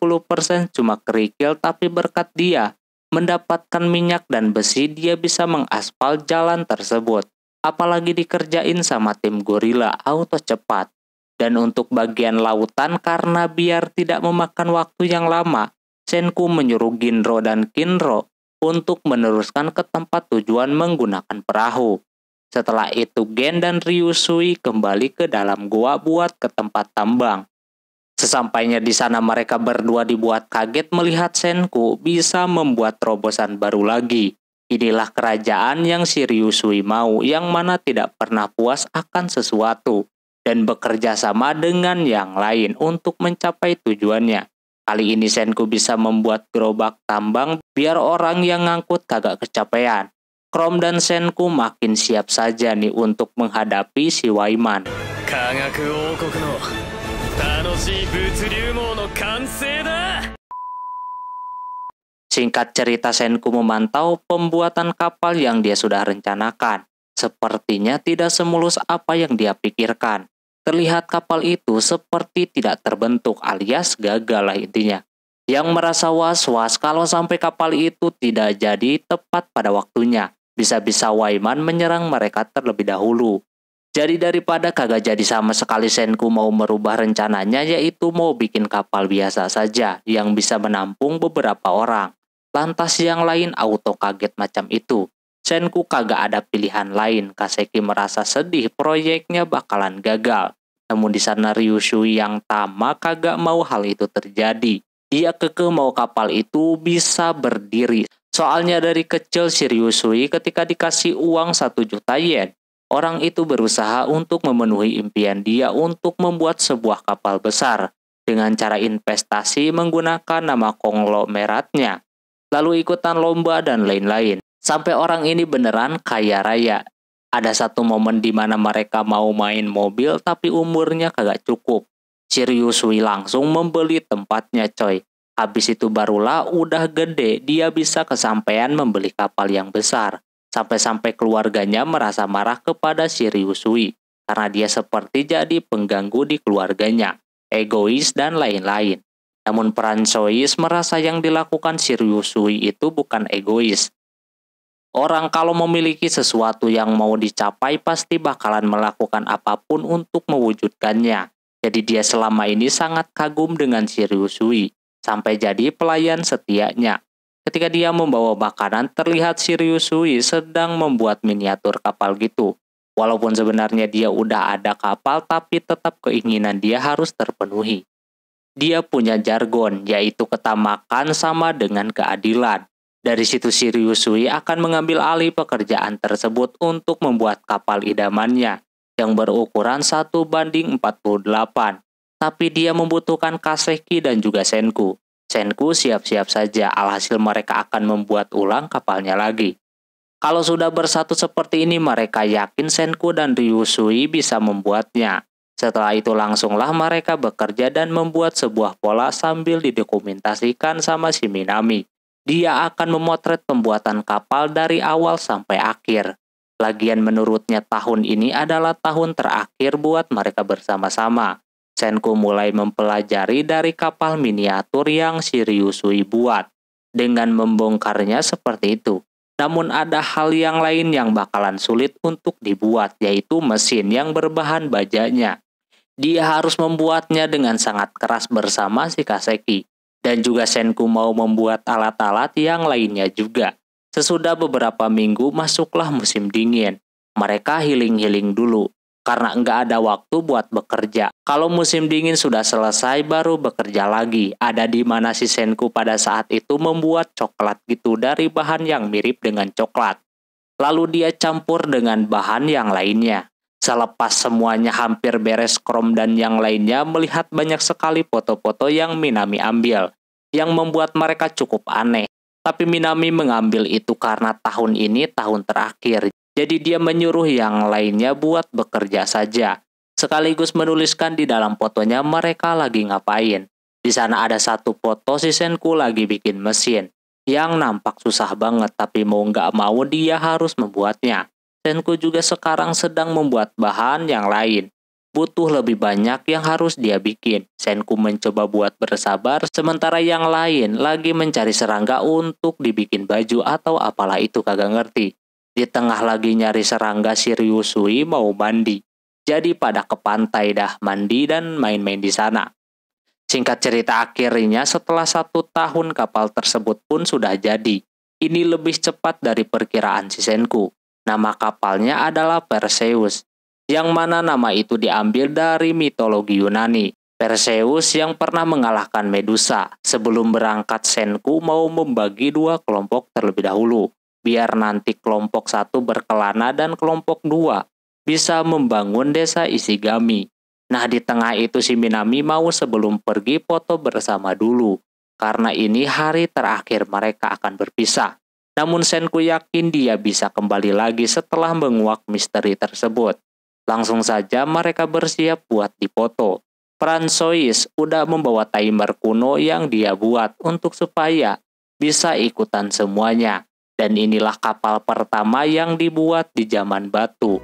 cuma kerikil tapi berkat dia mendapatkan minyak dan besi dia bisa mengaspal jalan tersebut. Apalagi dikerjain sama tim gorila auto cepat. Dan untuk bagian lautan karena biar tidak memakan waktu yang lama, Senku menyuruh Ginro dan Kinro untuk meneruskan ke tempat tujuan menggunakan perahu. Setelah itu Gen dan Ryusui kembali ke dalam gua buat ke tempat tambang. Sesampainya di sana mereka berdua dibuat kaget melihat Senku bisa membuat terobosan baru lagi. Inilah kerajaan yang si Ryusui mau yang mana tidak pernah puas akan sesuatu dan bekerja sama dengan yang lain untuk mencapai tujuannya. Kali ini Senku bisa membuat gerobak tambang biar orang yang ngangkut kagak kecapean. Krom dan Senku makin siap saja nih untuk menghadapi si Waiman. Singkat cerita Senku memantau pembuatan kapal yang dia sudah rencanakan. Sepertinya tidak semulus apa yang dia pikirkan terlihat kapal itu seperti tidak terbentuk alias gagal lah intinya. Yang merasa was-was kalau sampai kapal itu tidak jadi tepat pada waktunya. Bisa-bisa Waiman menyerang mereka terlebih dahulu. Jadi daripada kagak jadi sama sekali Senku mau merubah rencananya yaitu mau bikin kapal biasa saja yang bisa menampung beberapa orang. Lantas yang lain auto kaget macam itu. Senku kagak ada pilihan lain. Kaseki merasa sedih proyeknya bakalan gagal. Namun di sana Ryushu yang Tama kagak mau hal itu terjadi. Dia keke mau kapal itu bisa berdiri. Soalnya dari kecil si Ryushui ketika dikasih uang 1 juta yen, orang itu berusaha untuk memenuhi impian dia untuk membuat sebuah kapal besar dengan cara investasi menggunakan nama konglomeratnya, lalu ikutan lomba dan lain-lain. Sampai orang ini beneran kaya raya. Ada satu momen di mana mereka mau main mobil tapi umurnya kagak cukup. Siriusui langsung membeli tempatnya coy. Habis itu barulah udah gede dia bisa kesampaian membeli kapal yang besar. Sampai-sampai keluarganya merasa marah kepada Siriusui karena dia seperti jadi pengganggu di keluarganya, egois dan lain-lain. Namun peran merasa yang dilakukan Siriusui itu bukan egois, Orang kalau memiliki sesuatu yang mau dicapai pasti bakalan melakukan apapun untuk mewujudkannya. Jadi dia selama ini sangat kagum dengan si sampai jadi pelayan setianya. Ketika dia membawa makanan, terlihat si sedang membuat miniatur kapal gitu. Walaupun sebenarnya dia udah ada kapal, tapi tetap keinginan dia harus terpenuhi. Dia punya jargon, yaitu ketamakan sama dengan keadilan. Dari situ Siriusui akan mengambil alih pekerjaan tersebut untuk membuat kapal idamannya yang berukuran 1 banding 48. Tapi dia membutuhkan Kaseki dan juga Senku. Senku siap-siap saja alhasil mereka akan membuat ulang kapalnya lagi. Kalau sudah bersatu seperti ini mereka yakin Senku dan Ryusui bisa membuatnya. Setelah itu langsunglah mereka bekerja dan membuat sebuah pola sambil didokumentasikan sama si Minami. Dia akan memotret pembuatan kapal dari awal sampai akhir. Lagian menurutnya tahun ini adalah tahun terakhir buat mereka bersama-sama. Senku mulai mempelajari dari kapal miniatur yang Shiryusui buat. Dengan membongkarnya seperti itu. Namun ada hal yang lain yang bakalan sulit untuk dibuat yaitu mesin yang berbahan bajanya. Dia harus membuatnya dengan sangat keras bersama si Kaseki dan juga Senku mau membuat alat-alat yang lainnya juga. Sesudah beberapa minggu masuklah musim dingin. Mereka healing-healing dulu, karena nggak ada waktu buat bekerja. Kalau musim dingin sudah selesai baru bekerja lagi. Ada di mana si Senku pada saat itu membuat coklat gitu dari bahan yang mirip dengan coklat. Lalu dia campur dengan bahan yang lainnya. Selepas semuanya hampir beres Krom dan yang lainnya melihat banyak sekali foto-foto yang Minami ambil, yang membuat mereka cukup aneh. Tapi Minami mengambil itu karena tahun ini tahun terakhir, jadi dia menyuruh yang lainnya buat bekerja saja. Sekaligus menuliskan di dalam fotonya mereka lagi ngapain. Di sana ada satu foto si Senku lagi bikin mesin, yang nampak susah banget tapi mau nggak mau dia harus membuatnya. Senku juga sekarang sedang membuat bahan yang lain. Butuh lebih banyak yang harus dia bikin. Senku mencoba buat bersabar, sementara yang lain lagi mencari serangga untuk dibikin baju atau apalah itu kagak ngerti. Di tengah lagi nyari serangga si mau mandi. Jadi pada ke pantai dah mandi dan main-main di sana. Singkat cerita akhirnya setelah satu tahun kapal tersebut pun sudah jadi. Ini lebih cepat dari perkiraan si Senku. Nama kapalnya adalah Perseus, yang mana nama itu diambil dari mitologi Yunani. Perseus yang pernah mengalahkan Medusa sebelum berangkat Senku mau membagi dua kelompok terlebih dahulu, biar nanti kelompok satu berkelana dan kelompok dua bisa membangun desa Isigami. Nah di tengah itu si Minami mau sebelum pergi foto bersama dulu, karena ini hari terakhir mereka akan berpisah. Namun Senku yakin dia bisa kembali lagi setelah menguak misteri tersebut. Langsung saja mereka bersiap buat dipoto. Sois udah membawa timer kuno yang dia buat untuk supaya bisa ikutan semuanya. Dan inilah kapal pertama yang dibuat di zaman batu.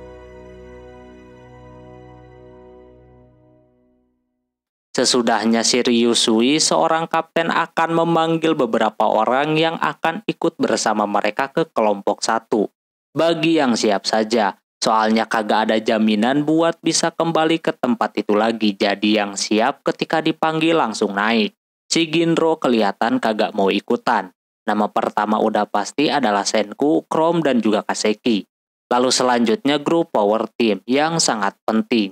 Sesudahnya Sirius seorang kapten akan memanggil beberapa orang yang akan ikut bersama mereka ke kelompok satu. Bagi yang siap saja, soalnya kagak ada jaminan buat bisa kembali ke tempat itu lagi. Jadi yang siap ketika dipanggil langsung naik. Si Ginro kelihatan kagak mau ikutan. Nama pertama udah pasti adalah Senku, Chrome, dan juga Kaseki. Lalu selanjutnya grup power team yang sangat penting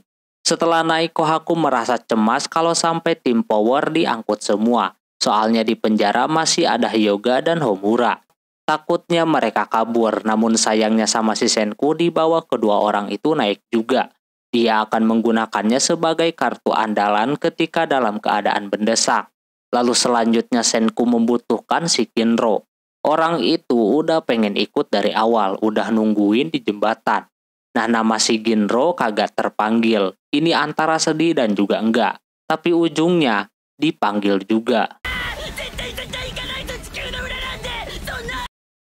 setelah naik Kohaku merasa cemas kalau sampai tim Power diangkut semua. Soalnya di penjara masih ada Yoga dan Homura. Takutnya mereka kabur, namun sayangnya sama si Senku dibawa kedua orang itu naik juga. Dia akan menggunakannya sebagai kartu andalan ketika dalam keadaan mendesak. Lalu selanjutnya Senku membutuhkan si Kinro. Orang itu udah pengen ikut dari awal, udah nungguin di jembatan. Nah nama si Ginro kagak terpanggil. Ini antara sedih dan juga enggak, tapi ujungnya dipanggil juga.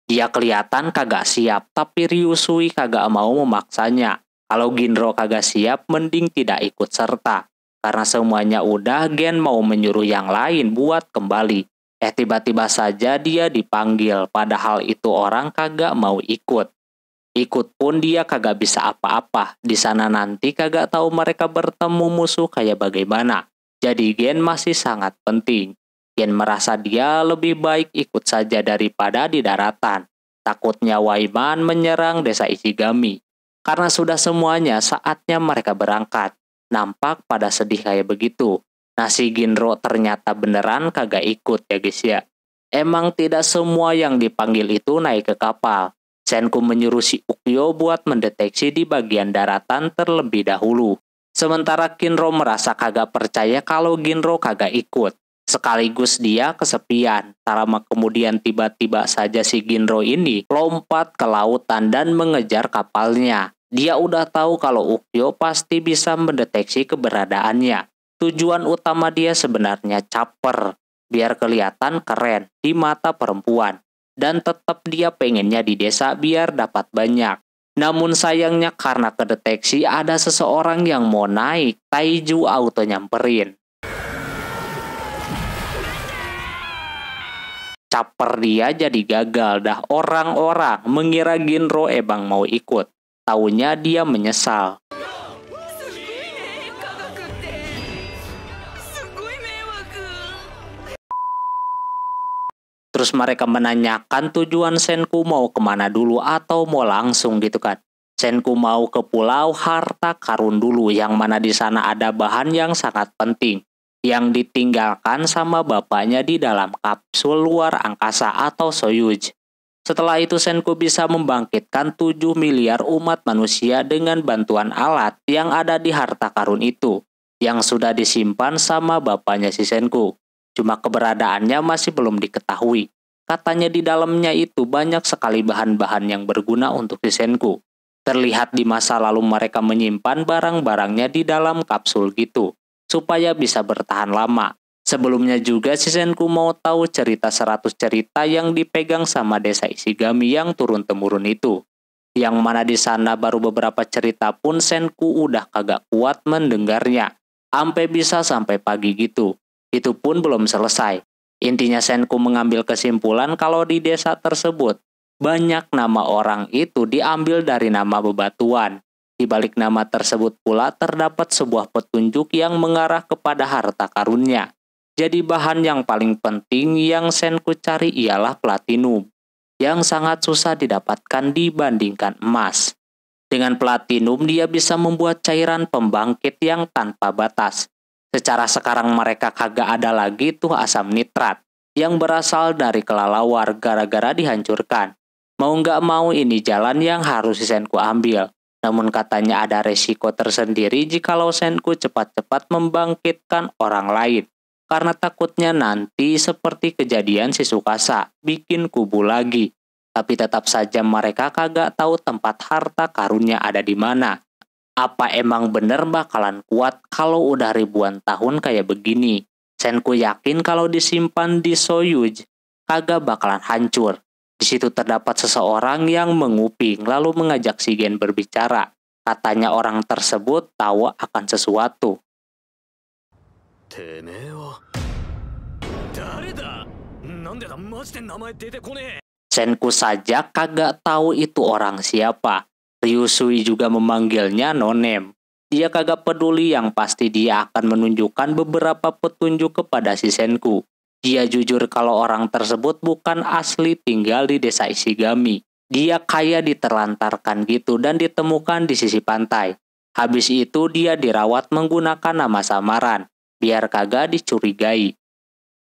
Dia kelihatan kagak siap, tapi Ryusui kagak mau memaksanya. Kalau Ginro kagak siap, mending tidak ikut serta. Karena semuanya udah, Gen mau menyuruh yang lain buat kembali. Eh tiba-tiba saja dia dipanggil, padahal itu orang kagak mau ikut. Ikut pun dia kagak bisa apa-apa. Di sana nanti kagak tahu mereka bertemu musuh kayak bagaimana. Jadi Gen masih sangat penting. Gen merasa dia lebih baik ikut saja daripada di daratan. Takutnya Waiman menyerang desa Ichigami. Karena sudah semuanya saatnya mereka berangkat. Nampak pada sedih kayak begitu. Nasi Ginro ternyata beneran kagak ikut ya guys ya. Emang tidak semua yang dipanggil itu naik ke kapal. Senku menyuruh si Ukyo buat mendeteksi di bagian daratan terlebih dahulu. Sementara Kinro merasa kagak percaya kalau Ginro kagak ikut. Sekaligus dia kesepian. Tarama kemudian tiba-tiba saja si Ginro ini lompat ke lautan dan mengejar kapalnya. Dia udah tahu kalau Ukyo pasti bisa mendeteksi keberadaannya. Tujuan utama dia sebenarnya caper, biar kelihatan keren di mata perempuan dan tetap dia pengennya di desa biar dapat banyak. Namun sayangnya karena kedeteksi ada seseorang yang mau naik, Taiju auto nyamperin. Caper dia jadi gagal dah orang-orang mengira Ginro ebang mau ikut. Taunya dia menyesal. Terus mereka menanyakan tujuan Senku mau kemana dulu atau mau langsung gitu kan. Senku mau ke Pulau Harta Karun dulu yang mana di sana ada bahan yang sangat penting yang ditinggalkan sama bapaknya di dalam kapsul luar angkasa atau Soyuz. Setelah itu Senku bisa membangkitkan 7 miliar umat manusia dengan bantuan alat yang ada di harta karun itu yang sudah disimpan sama bapaknya si Senku. Cuma keberadaannya masih belum diketahui. Katanya di dalamnya itu banyak sekali bahan-bahan yang berguna untuk Shisenku. Terlihat di masa lalu mereka menyimpan barang-barangnya di dalam kapsul gitu, supaya bisa bertahan lama. Sebelumnya juga Shisenku mau tahu cerita seratus cerita yang dipegang sama desa Isigami yang turun-temurun itu. Yang mana di sana baru beberapa cerita pun Senku udah kagak kuat mendengarnya. Ampe bisa sampai pagi gitu. Itu pun belum selesai. Intinya Senku mengambil kesimpulan kalau di desa tersebut, banyak nama orang itu diambil dari nama bebatuan. Di balik nama tersebut pula terdapat sebuah petunjuk yang mengarah kepada harta karunnya. Jadi bahan yang paling penting yang Senku cari ialah platinum, yang sangat susah didapatkan dibandingkan emas. Dengan platinum dia bisa membuat cairan pembangkit yang tanpa batas, Secara sekarang mereka kagak ada lagi tuh asam nitrat yang berasal dari kelalawar gara-gara dihancurkan. Mau nggak mau ini jalan yang harus Senku ambil. Namun katanya ada resiko tersendiri jikalau Senku cepat-cepat membangkitkan orang lain. Karena takutnya nanti seperti kejadian si Sukasa, bikin kubu lagi. Tapi tetap saja mereka kagak tahu tempat harta karunnya ada di mana. Apa emang bener bakalan kuat kalau udah ribuan tahun kayak begini? Senku yakin kalau disimpan di Soyuz, kagak bakalan hancur. Di situ terdapat seseorang yang menguping lalu mengajak si berbicara. Katanya orang tersebut tahu akan sesuatu. Senku saja kagak tahu itu orang siapa. Ryusui juga memanggilnya Nonem. Dia kagak peduli yang pasti dia akan menunjukkan beberapa petunjuk kepada si Senku. Dia jujur kalau orang tersebut bukan asli tinggal di desa Isigami. Dia kaya diterlantarkan gitu dan ditemukan di sisi pantai. Habis itu dia dirawat menggunakan nama samaran, biar kagak dicurigai.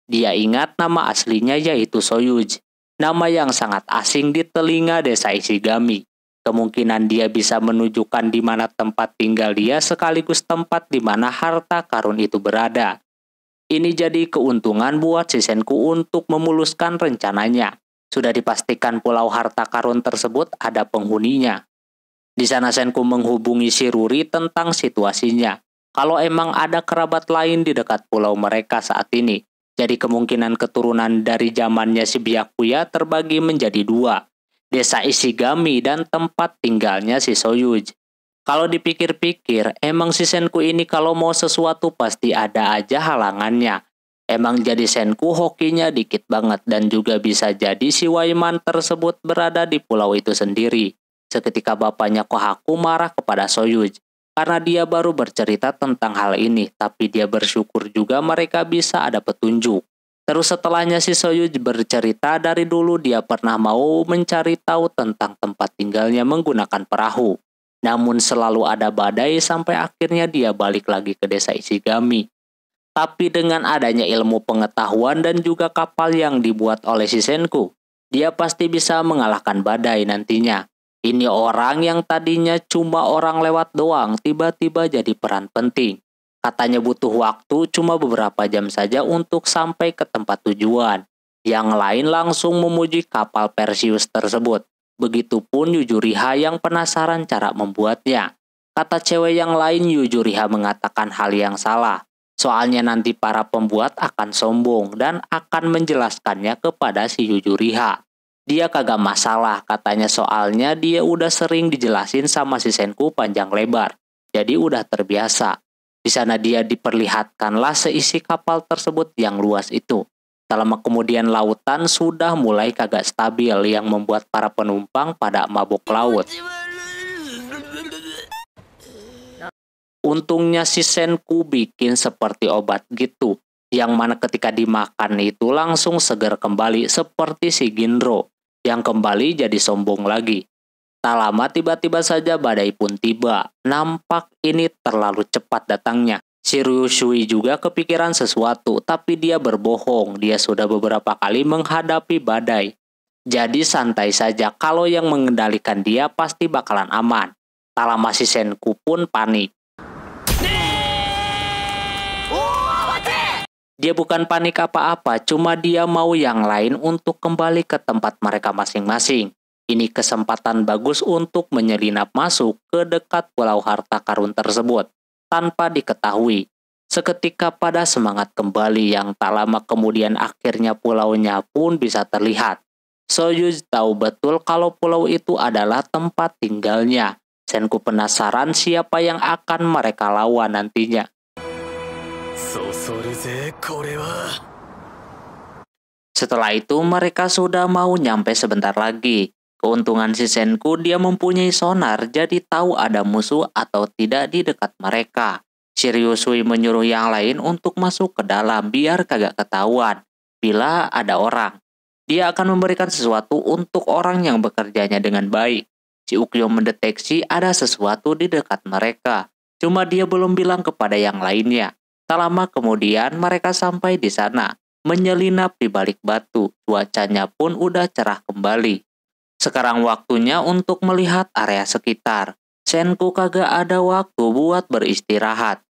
Dia ingat nama aslinya yaitu Soyuz, nama yang sangat asing di telinga desa Isigami. Kemungkinan dia bisa menunjukkan di mana tempat tinggal dia sekaligus tempat di mana harta karun itu berada. Ini jadi keuntungan buat Sisenku untuk memuluskan rencananya. Sudah dipastikan pulau harta karun tersebut ada penghuninya. Di sana Senku menghubungi Shiruri tentang situasinya. Kalau emang ada kerabat lain di dekat pulau mereka saat ini, jadi kemungkinan keturunan dari zamannya si Biakuya terbagi menjadi dua, desa Ishigami, dan tempat tinggalnya si Soyuz. Kalau dipikir-pikir, emang si Senku ini kalau mau sesuatu pasti ada aja halangannya. Emang jadi Senku hokinya dikit banget dan juga bisa jadi si Waiman tersebut berada di pulau itu sendiri. Seketika bapaknya Kohaku marah kepada Soyuz karena dia baru bercerita tentang hal ini, tapi dia bersyukur juga mereka bisa ada petunjuk. Terus setelahnya si Soyuz bercerita dari dulu dia pernah mau mencari tahu tentang tempat tinggalnya menggunakan perahu. Namun selalu ada badai sampai akhirnya dia balik lagi ke desa Ishigami. Tapi dengan adanya ilmu pengetahuan dan juga kapal yang dibuat oleh si Senku, dia pasti bisa mengalahkan badai nantinya. Ini orang yang tadinya cuma orang lewat doang, tiba-tiba jadi peran penting. Katanya butuh waktu cuma beberapa jam saja untuk sampai ke tempat tujuan. Yang lain langsung memuji kapal Perseus tersebut. Begitupun Yujuriha yang penasaran cara membuatnya. Kata cewek yang lain Yujuriha mengatakan hal yang salah. Soalnya nanti para pembuat akan sombong dan akan menjelaskannya kepada si Yujuriha. Dia kagak masalah katanya soalnya dia udah sering dijelasin sama si Senku panjang lebar. Jadi udah terbiasa. Di sana dia diperlihatkanlah seisi kapal tersebut yang luas itu. Tak lama kemudian lautan sudah mulai kagak stabil yang membuat para penumpang pada mabuk laut. Untungnya si Senku bikin seperti obat gitu, yang mana ketika dimakan itu langsung segar kembali seperti si Gindro, yang kembali jadi sombong lagi. Tak lama tiba-tiba saja badai pun tiba. Nampak ini terlalu cepat datangnya. Si Ryushui juga kepikiran sesuatu, tapi dia berbohong. Dia sudah beberapa kali menghadapi badai. Jadi santai saja, kalau yang mengendalikan dia pasti bakalan aman. Tak lama si Senku pun panik. Dia bukan panik apa-apa, cuma dia mau yang lain untuk kembali ke tempat mereka masing-masing. Ini kesempatan bagus untuk menyelinap masuk ke dekat pulau harta karun tersebut tanpa diketahui. Seketika pada semangat kembali yang tak lama kemudian akhirnya pulaunya pun bisa terlihat. Soyuz tahu betul kalau pulau itu adalah tempat tinggalnya. Senku penasaran siapa yang akan mereka lawan nantinya. Setelah itu mereka sudah mau nyampe sebentar lagi. Keuntungan si Senku dia mempunyai sonar jadi tahu ada musuh atau tidak di dekat mereka. Shiryusui menyuruh yang lain untuk masuk ke dalam biar kagak ketahuan bila ada orang. Dia akan memberikan sesuatu untuk orang yang bekerjanya dengan baik. Si Ukyo mendeteksi ada sesuatu di dekat mereka. Cuma dia belum bilang kepada yang lainnya. Tak lama kemudian mereka sampai di sana, menyelinap di balik batu. Cuacanya pun udah cerah kembali. Sekarang waktunya untuk melihat area sekitar. Senku kagak ada waktu buat beristirahat.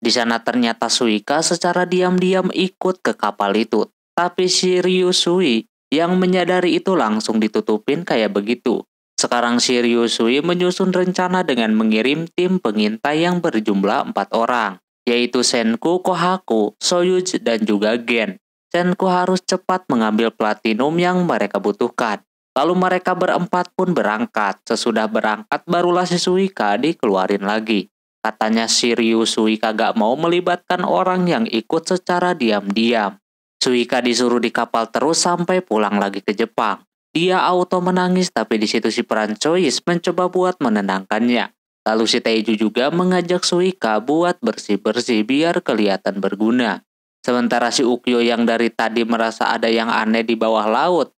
Di sana ternyata Suika secara diam-diam ikut ke kapal itu. Tapi si Sui yang menyadari itu langsung ditutupin kayak begitu. Sekarang si Sui menyusun rencana dengan mengirim tim pengintai yang berjumlah empat orang, yaitu Senku, Kohaku, soyuz dan juga Gen. Senku harus cepat mengambil platinum yang mereka butuhkan. Lalu mereka berempat pun berangkat. Sesudah berangkat barulah si Suika dikeluarin lagi. Katanya Shiryu Suika gak mau melibatkan orang yang ikut secara diam-diam. Suika disuruh di kapal terus sampai pulang lagi ke Jepang. Dia auto menangis tapi di situ si peran Choice mencoba buat menenangkannya. Lalu si Teiju juga mengajak Suika buat bersih-bersih biar kelihatan berguna. Sementara si Ukyo yang dari tadi merasa ada yang aneh di bawah laut,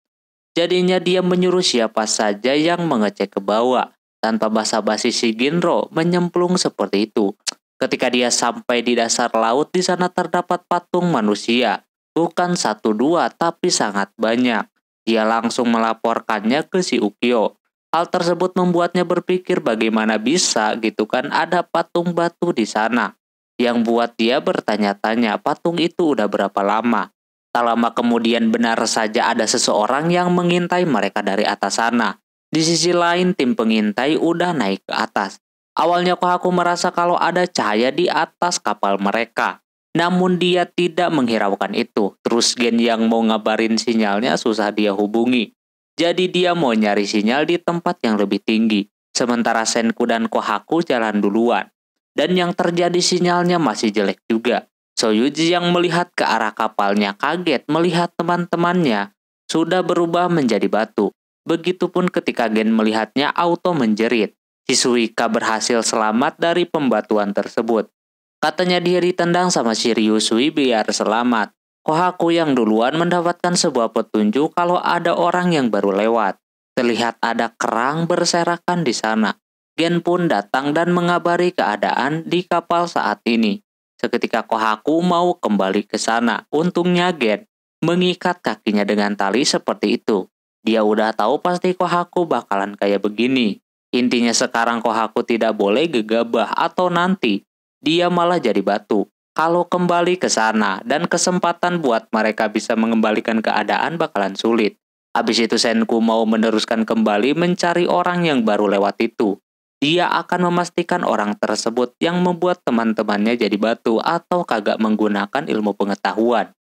Jadinya dia menyuruh siapa saja yang mengecek ke bawah. Tanpa basa-basi si Ginro menyemplung seperti itu. Ketika dia sampai di dasar laut, di sana terdapat patung manusia. Bukan satu dua, tapi sangat banyak. Dia langsung melaporkannya ke si Ukyo. Hal tersebut membuatnya berpikir bagaimana bisa gitu kan ada patung batu di sana. Yang buat dia bertanya-tanya patung itu udah berapa lama. Tak lama kemudian benar saja ada seseorang yang mengintai mereka dari atas sana. Di sisi lain, tim pengintai udah naik ke atas. Awalnya Kohaku merasa kalau ada cahaya di atas kapal mereka. Namun dia tidak menghiraukan itu. Terus gen yang mau ngabarin sinyalnya susah dia hubungi. Jadi dia mau nyari sinyal di tempat yang lebih tinggi. Sementara Senku dan Kohaku jalan duluan. Dan yang terjadi sinyalnya masih jelek juga. Soyuji yang melihat ke arah kapalnya kaget melihat teman-temannya sudah berubah menjadi batu. Begitupun ketika Gen melihatnya auto menjerit. Shisuika berhasil selamat dari pembatuan tersebut. Katanya dia ditendang sama Shiryu Sui biar selamat. Kohaku yang duluan mendapatkan sebuah petunjuk kalau ada orang yang baru lewat. Terlihat ada kerang berserakan di sana. Gen pun datang dan mengabari keadaan di kapal saat ini. Seketika Kohaku mau kembali ke sana. Untungnya Gen mengikat kakinya dengan tali seperti itu. Dia udah tahu pasti Kohaku bakalan kayak begini. Intinya sekarang Kohaku tidak boleh gegabah atau nanti dia malah jadi batu. Kalau kembali ke sana dan kesempatan buat mereka bisa mengembalikan keadaan bakalan sulit. Habis itu Senku mau meneruskan kembali mencari orang yang baru lewat itu dia akan memastikan orang tersebut yang membuat teman-temannya jadi batu atau kagak menggunakan ilmu pengetahuan.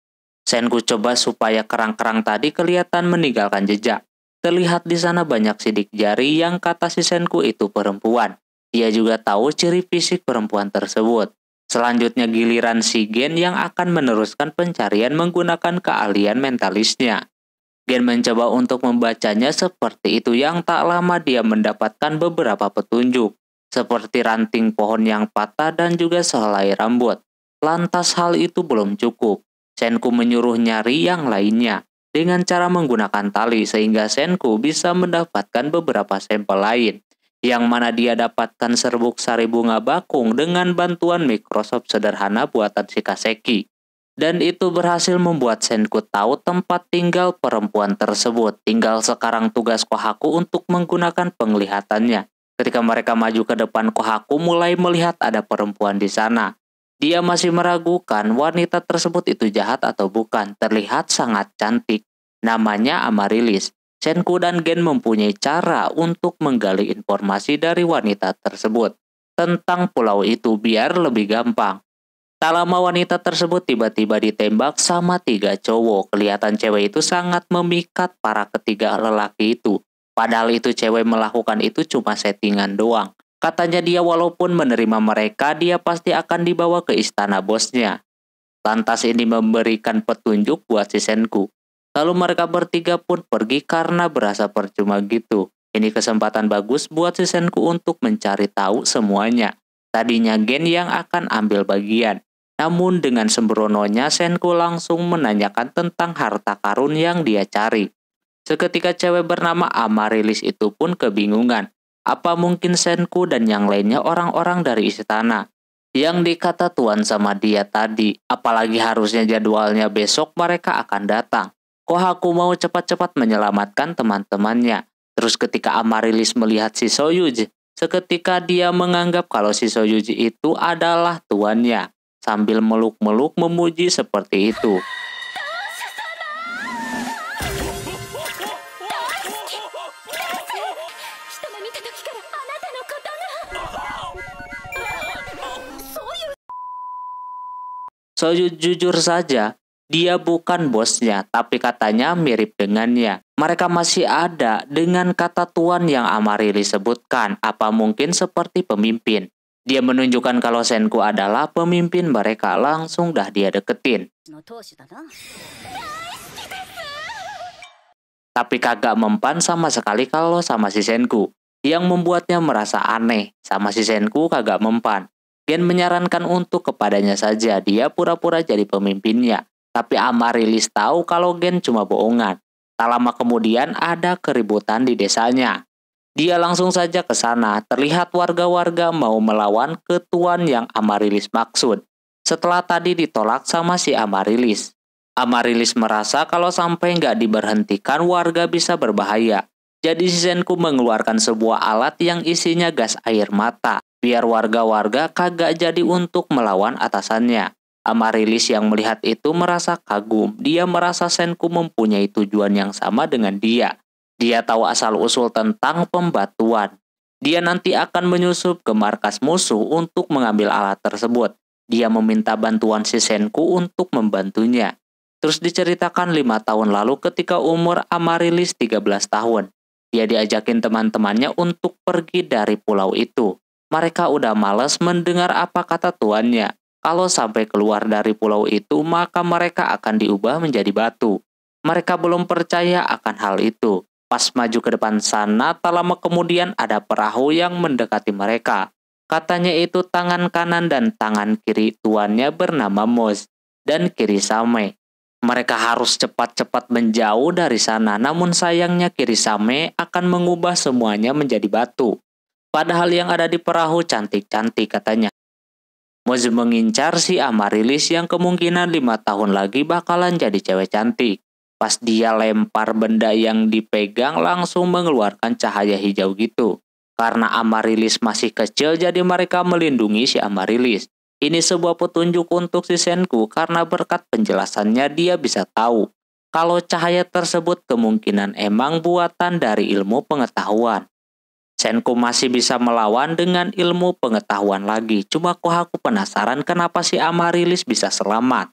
Senku coba supaya kerang-kerang tadi kelihatan meninggalkan jejak. Terlihat di sana banyak sidik jari yang kata si Senku itu perempuan. Dia juga tahu ciri fisik perempuan tersebut. Selanjutnya giliran si Gen yang akan meneruskan pencarian menggunakan keahlian mentalisnya. Gen mencoba untuk membacanya seperti itu yang tak lama dia mendapatkan beberapa petunjuk, seperti ranting pohon yang patah dan juga sehelai rambut. Lantas hal itu belum cukup. Senku menyuruh nyari yang lainnya dengan cara menggunakan tali sehingga Senku bisa mendapatkan beberapa sampel lain yang mana dia dapatkan serbuk sari bunga bakung dengan bantuan mikroskop sederhana buatan Shikaseki dan itu berhasil membuat Senku tahu tempat tinggal perempuan tersebut. Tinggal sekarang tugas Kohaku untuk menggunakan penglihatannya. Ketika mereka maju ke depan, Kohaku mulai melihat ada perempuan di sana. Dia masih meragukan wanita tersebut itu jahat atau bukan, terlihat sangat cantik. Namanya Amarilis. Senku dan Gen mempunyai cara untuk menggali informasi dari wanita tersebut tentang pulau itu biar lebih gampang. Tak lama wanita tersebut tiba-tiba ditembak sama tiga cowok. Kelihatan cewek itu sangat memikat para ketiga lelaki itu. Padahal itu cewek melakukan itu cuma settingan doang. Katanya dia walaupun menerima mereka, dia pasti akan dibawa ke istana bosnya. Lantas ini memberikan petunjuk buat si Senku. Lalu mereka bertiga pun pergi karena berasa percuma gitu. Ini kesempatan bagus buat si Senku untuk mencari tahu semuanya. Tadinya Gen yang akan ambil bagian. Namun dengan sembrononya Senku langsung menanyakan tentang harta karun yang dia cari. Seketika cewek bernama Amarilis itu pun kebingungan. Apa mungkin Senku dan yang lainnya orang-orang dari istana? Yang dikata tuan sama dia tadi, apalagi harusnya jadwalnya besok mereka akan datang. Kohaku mau cepat-cepat menyelamatkan teman-temannya. Terus ketika Amarilis melihat si Soyuji, seketika dia menganggap kalau si Soyuji itu adalah tuannya sambil meluk-meluk memuji seperti itu. ju jujur saja, dia bukan bosnya, tapi katanya mirip dengannya. Mereka masih ada dengan kata tuan yang Amarili sebutkan, apa mungkin seperti pemimpin. Dia menunjukkan kalau Senku adalah pemimpin mereka langsung dah dia deketin. Tapi kagak mempan sama sekali kalau sama si Senku. Yang membuatnya merasa aneh sama si Senku kagak mempan. Gen menyarankan untuk kepadanya saja dia pura-pura jadi pemimpinnya. Tapi Amarilis tahu kalau Gen cuma bohongan. Tak lama kemudian ada keributan di desanya. Dia langsung saja ke sana, terlihat warga-warga mau melawan ketuan yang Amarilis maksud. Setelah tadi ditolak sama si Amarilis. Amarilis merasa kalau sampai nggak diberhentikan warga bisa berbahaya. Jadi senku mengeluarkan sebuah alat yang isinya gas air mata, biar warga-warga kagak jadi untuk melawan atasannya. Amarilis yang melihat itu merasa kagum. Dia merasa Senku mempunyai tujuan yang sama dengan dia. Dia tahu asal-usul tentang pembatuan. Dia nanti akan menyusup ke markas musuh untuk mengambil alat tersebut. Dia meminta bantuan si Senku untuk membantunya. Terus diceritakan lima tahun lalu ketika umur Amarilis 13 tahun. Dia diajakin teman-temannya untuk pergi dari pulau itu. Mereka udah males mendengar apa kata tuannya. Kalau sampai keluar dari pulau itu, maka mereka akan diubah menjadi batu. Mereka belum percaya akan hal itu. Pas maju ke depan sana, tak lama kemudian ada perahu yang mendekati mereka. Katanya itu tangan kanan dan tangan kiri tuannya bernama Mos dan kiri Same. Mereka harus cepat-cepat menjauh dari sana, namun sayangnya kiri Same akan mengubah semuanya menjadi batu. Padahal yang ada di perahu cantik-cantik katanya. Mos mengincar si Amarilis yang kemungkinan lima tahun lagi bakalan jadi cewek cantik. Pas dia lempar benda yang dipegang langsung mengeluarkan cahaya hijau gitu. Karena Amarilis masih kecil jadi mereka melindungi si Amarilis. Ini sebuah petunjuk untuk si Senku karena berkat penjelasannya dia bisa tahu kalau cahaya tersebut kemungkinan emang buatan dari ilmu pengetahuan. Senku masih bisa melawan dengan ilmu pengetahuan lagi, cuma kok aku penasaran kenapa si Amarilis bisa selamat.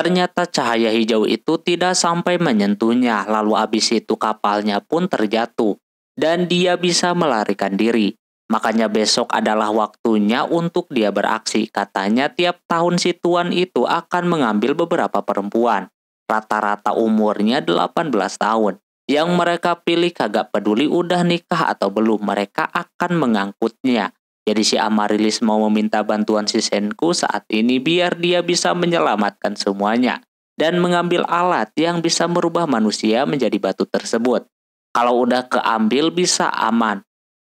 Ternyata cahaya hijau itu tidak sampai menyentuhnya, lalu abis itu kapalnya pun terjatuh, dan dia bisa melarikan diri. Makanya besok adalah waktunya untuk dia beraksi. Katanya tiap tahun si tuan itu akan mengambil beberapa perempuan. Rata-rata umurnya 18 tahun. Yang mereka pilih kagak peduli udah nikah atau belum, mereka akan mengangkutnya. Jadi si Amarilis mau meminta bantuan si Senku saat ini biar dia bisa menyelamatkan semuanya dan mengambil alat yang bisa merubah manusia menjadi batu tersebut. Kalau udah keambil bisa aman.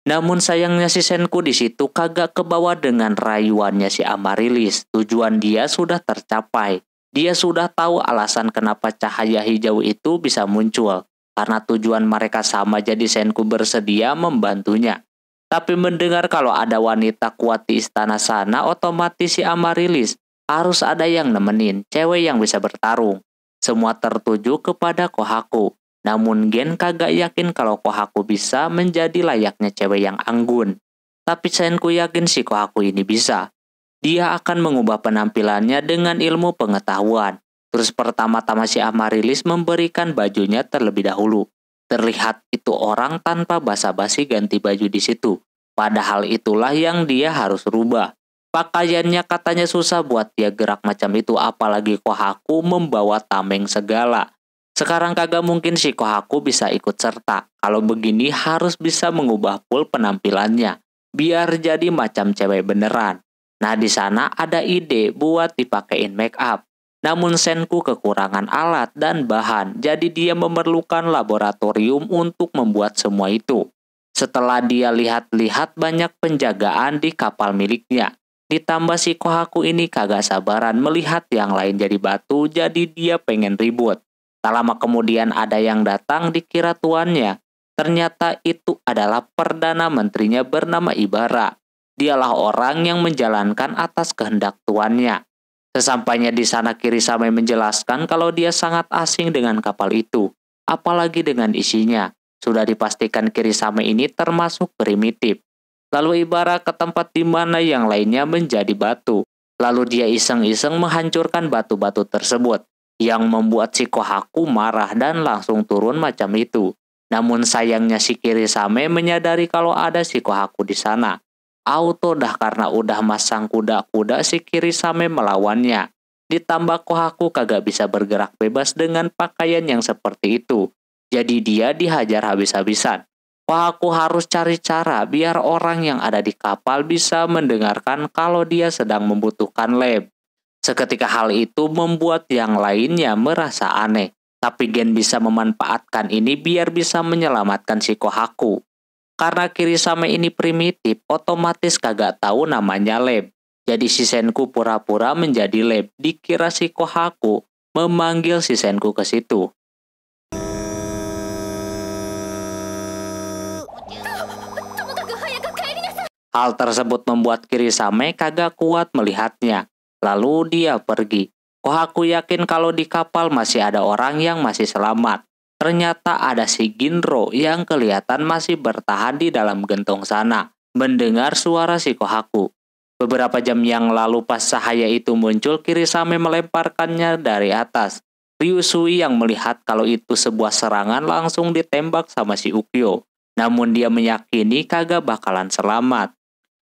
Namun sayangnya si Senku di situ kagak kebawa dengan rayuannya si Amarilis. Tujuan dia sudah tercapai. Dia sudah tahu alasan kenapa cahaya hijau itu bisa muncul. Karena tujuan mereka sama jadi Senku bersedia membantunya. Tapi mendengar kalau ada wanita kuat di istana sana, otomatis si Amarilis harus ada yang nemenin, cewek yang bisa bertarung. Semua tertuju kepada Kohaku. Namun Gen kagak yakin kalau Kohaku bisa menjadi layaknya cewek yang anggun. Tapi Senku yakin si Kohaku ini bisa. Dia akan mengubah penampilannya dengan ilmu pengetahuan. Terus pertama-tama si Amarilis memberikan bajunya terlebih dahulu. Terlihat itu orang tanpa basa-basi ganti baju di situ. Padahal itulah yang dia harus rubah. Pakaiannya katanya susah buat dia gerak macam itu apalagi Kohaku membawa tameng segala. Sekarang kagak mungkin si Kohaku bisa ikut serta. Kalau begini harus bisa mengubah pul penampilannya. Biar jadi macam cewek beneran. Nah di sana ada ide buat dipakein make up. Namun Senku kekurangan alat dan bahan, jadi dia memerlukan laboratorium untuk membuat semua itu. Setelah dia lihat-lihat banyak penjagaan di kapal miliknya, ditambah si Kohaku ini kagak sabaran melihat yang lain jadi batu, jadi dia pengen ribut. Tak lama kemudian ada yang datang di kira tuannya. Ternyata itu adalah Perdana Menterinya bernama Ibara. Dialah orang yang menjalankan atas kehendak tuannya. Sesampainya di sana Kirisame menjelaskan kalau dia sangat asing dengan kapal itu, apalagi dengan isinya. Sudah dipastikan Kirisame ini termasuk primitif. Lalu Ibara ke tempat di mana yang lainnya menjadi batu. Lalu dia iseng-iseng menghancurkan batu-batu tersebut, yang membuat si Kohaku marah dan langsung turun macam itu. Namun sayangnya si Kirisame menyadari kalau ada si Kohaku di sana auto dah karena udah masang kuda-kuda si kiri Kirisame melawannya. Ditambah Kohaku kagak bisa bergerak bebas dengan pakaian yang seperti itu. Jadi dia dihajar habis-habisan. Kohaku harus cari cara biar orang yang ada di kapal bisa mendengarkan kalau dia sedang membutuhkan lab. Seketika hal itu membuat yang lainnya merasa aneh. Tapi Gen bisa memanfaatkan ini biar bisa menyelamatkan si Kohaku. Karena kiri sama ini primitif, otomatis kagak tahu namanya lab. Jadi si pura-pura menjadi lab, dikira si Kohaku memanggil si ke situ. Hal tersebut membuat Kiri Kirisame kagak kuat melihatnya. Lalu dia pergi. Kohaku yakin kalau di kapal masih ada orang yang masih selamat. Ternyata ada si Ginro yang kelihatan masih bertahan di dalam gentong sana, mendengar suara si Kohaku. Beberapa jam yang lalu pas Sahaya itu muncul, Kirisame melemparkannya dari atas. Ryusui yang melihat kalau itu sebuah serangan langsung ditembak sama si Ukyo. Namun dia meyakini kagak bakalan selamat.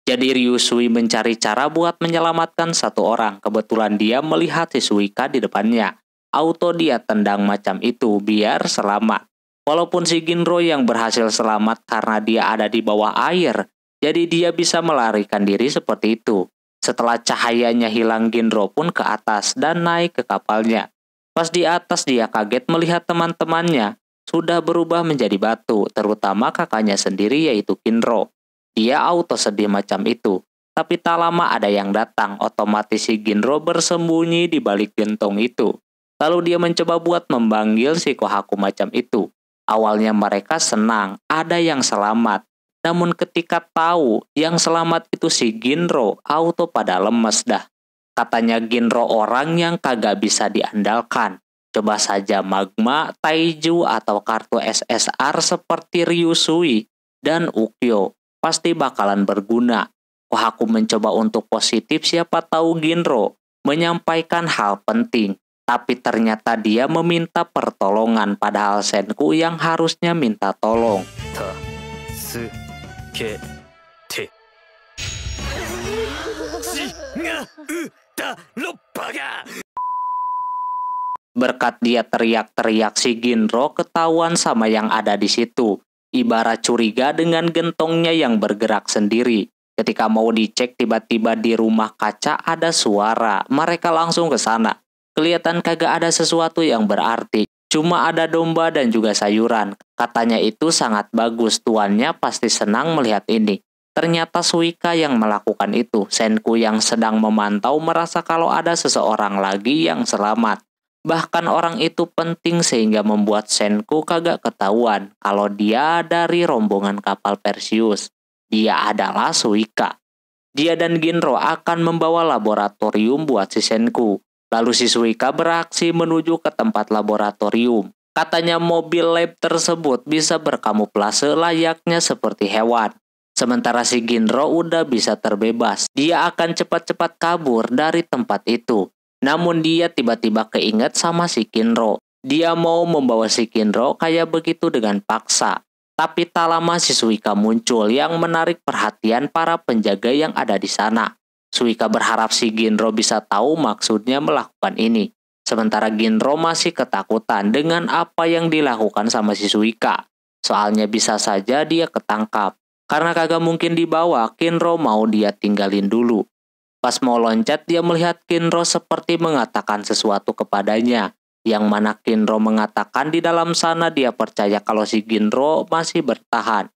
Jadi Ryusui mencari cara buat menyelamatkan satu orang. Kebetulan dia melihat si Suika di depannya auto dia tendang macam itu biar selamat. Walaupun si Ginro yang berhasil selamat karena dia ada di bawah air, jadi dia bisa melarikan diri seperti itu. Setelah cahayanya hilang Ginro pun ke atas dan naik ke kapalnya. Pas di atas dia kaget melihat teman-temannya sudah berubah menjadi batu, terutama kakaknya sendiri yaitu Kinro. Dia auto sedih macam itu. Tapi tak lama ada yang datang, otomatis si Ginro bersembunyi di balik gentong itu. Lalu dia mencoba buat memanggil si Kohaku macam itu. Awalnya mereka senang, ada yang selamat. Namun ketika tahu yang selamat itu si Ginro, auto pada lemes dah. Katanya Ginro orang yang kagak bisa diandalkan. Coba saja Magma, Taiju, atau kartu SSR seperti Ryusui dan Ukyo. Pasti bakalan berguna. Kohaku mencoba untuk positif siapa tahu Ginro menyampaikan hal penting tapi ternyata dia meminta pertolongan padahal Senku yang harusnya minta tolong. Berkat dia teriak-teriak si Ginro ketahuan sama yang ada di situ. Ibarat curiga dengan gentongnya yang bergerak sendiri. Ketika mau dicek tiba-tiba di rumah kaca ada suara. Mereka langsung ke sana. Kelihatan kagak ada sesuatu yang berarti. Cuma ada domba dan juga sayuran. Katanya itu sangat bagus, tuannya pasti senang melihat ini. Ternyata Suika yang melakukan itu. Senku yang sedang memantau merasa kalau ada seseorang lagi yang selamat. Bahkan orang itu penting sehingga membuat Senku kagak ketahuan kalau dia dari rombongan kapal Perseus. Dia adalah Suika. Dia dan Ginro akan membawa laboratorium buat si Senku. Lalu Siswika Suika beraksi menuju ke tempat laboratorium. Katanya mobil lab tersebut bisa berkamuflase layaknya seperti hewan. Sementara si Ginro udah bisa terbebas, dia akan cepat-cepat kabur dari tempat itu. Namun dia tiba-tiba keinget sama si Kinro. Dia mau membawa si Kinro kayak begitu dengan paksa. Tapi tak lama si Suika muncul yang menarik perhatian para penjaga yang ada di sana. Suika berharap si Ginro bisa tahu maksudnya melakukan ini. Sementara Ginro masih ketakutan dengan apa yang dilakukan sama si Suika. Soalnya bisa saja dia ketangkap. Karena kagak mungkin dibawa, Kinro mau dia tinggalin dulu. Pas mau loncat, dia melihat Kinro seperti mengatakan sesuatu kepadanya. Yang mana Kinro mengatakan di dalam sana dia percaya kalau si Ginro masih bertahan.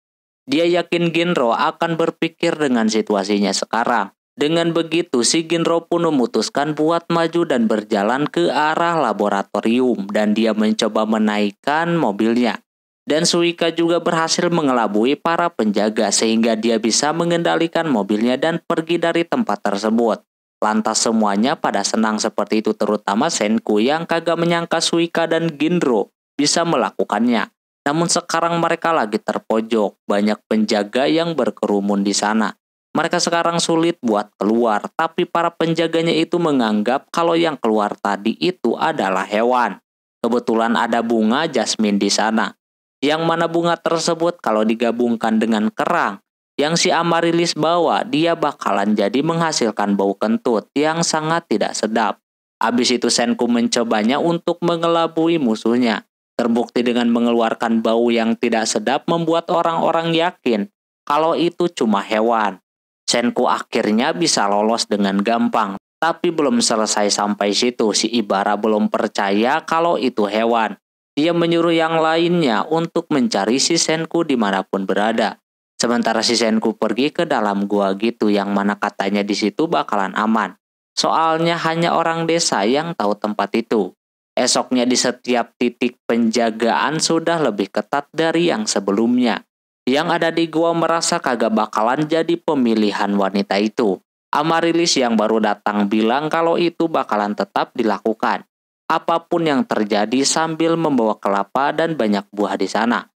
Dia yakin Ginro akan berpikir dengan situasinya sekarang. Dengan begitu, Siginro pun memutuskan buat maju dan berjalan ke arah laboratorium dan dia mencoba menaikkan mobilnya. Dan Suika juga berhasil mengelabui para penjaga sehingga dia bisa mengendalikan mobilnya dan pergi dari tempat tersebut. Lantas semuanya pada senang seperti itu terutama Senku yang kagak menyangka Suika dan Ginro bisa melakukannya. Namun sekarang mereka lagi terpojok, banyak penjaga yang berkerumun di sana. Mereka sekarang sulit buat keluar, tapi para penjaganya itu menganggap kalau yang keluar tadi itu adalah hewan. Kebetulan ada bunga jasmin di sana. Yang mana bunga tersebut kalau digabungkan dengan kerang, yang si amarilis bawa, dia bakalan jadi menghasilkan bau kentut yang sangat tidak sedap. Abis itu Senku mencobanya untuk mengelabui musuhnya. Terbukti dengan mengeluarkan bau yang tidak sedap membuat orang-orang yakin kalau itu cuma hewan. Senku akhirnya bisa lolos dengan gampang. Tapi belum selesai sampai situ, si Ibara belum percaya kalau itu hewan. Dia menyuruh yang lainnya untuk mencari si Senku dimanapun berada. Sementara si Senku pergi ke dalam gua gitu yang mana katanya di situ bakalan aman. Soalnya hanya orang desa yang tahu tempat itu. Esoknya di setiap titik penjagaan sudah lebih ketat dari yang sebelumnya yang ada di gua merasa kagak bakalan jadi pemilihan wanita itu. Amarilis yang baru datang bilang kalau itu bakalan tetap dilakukan. Apapun yang terjadi sambil membawa kelapa dan banyak buah di sana.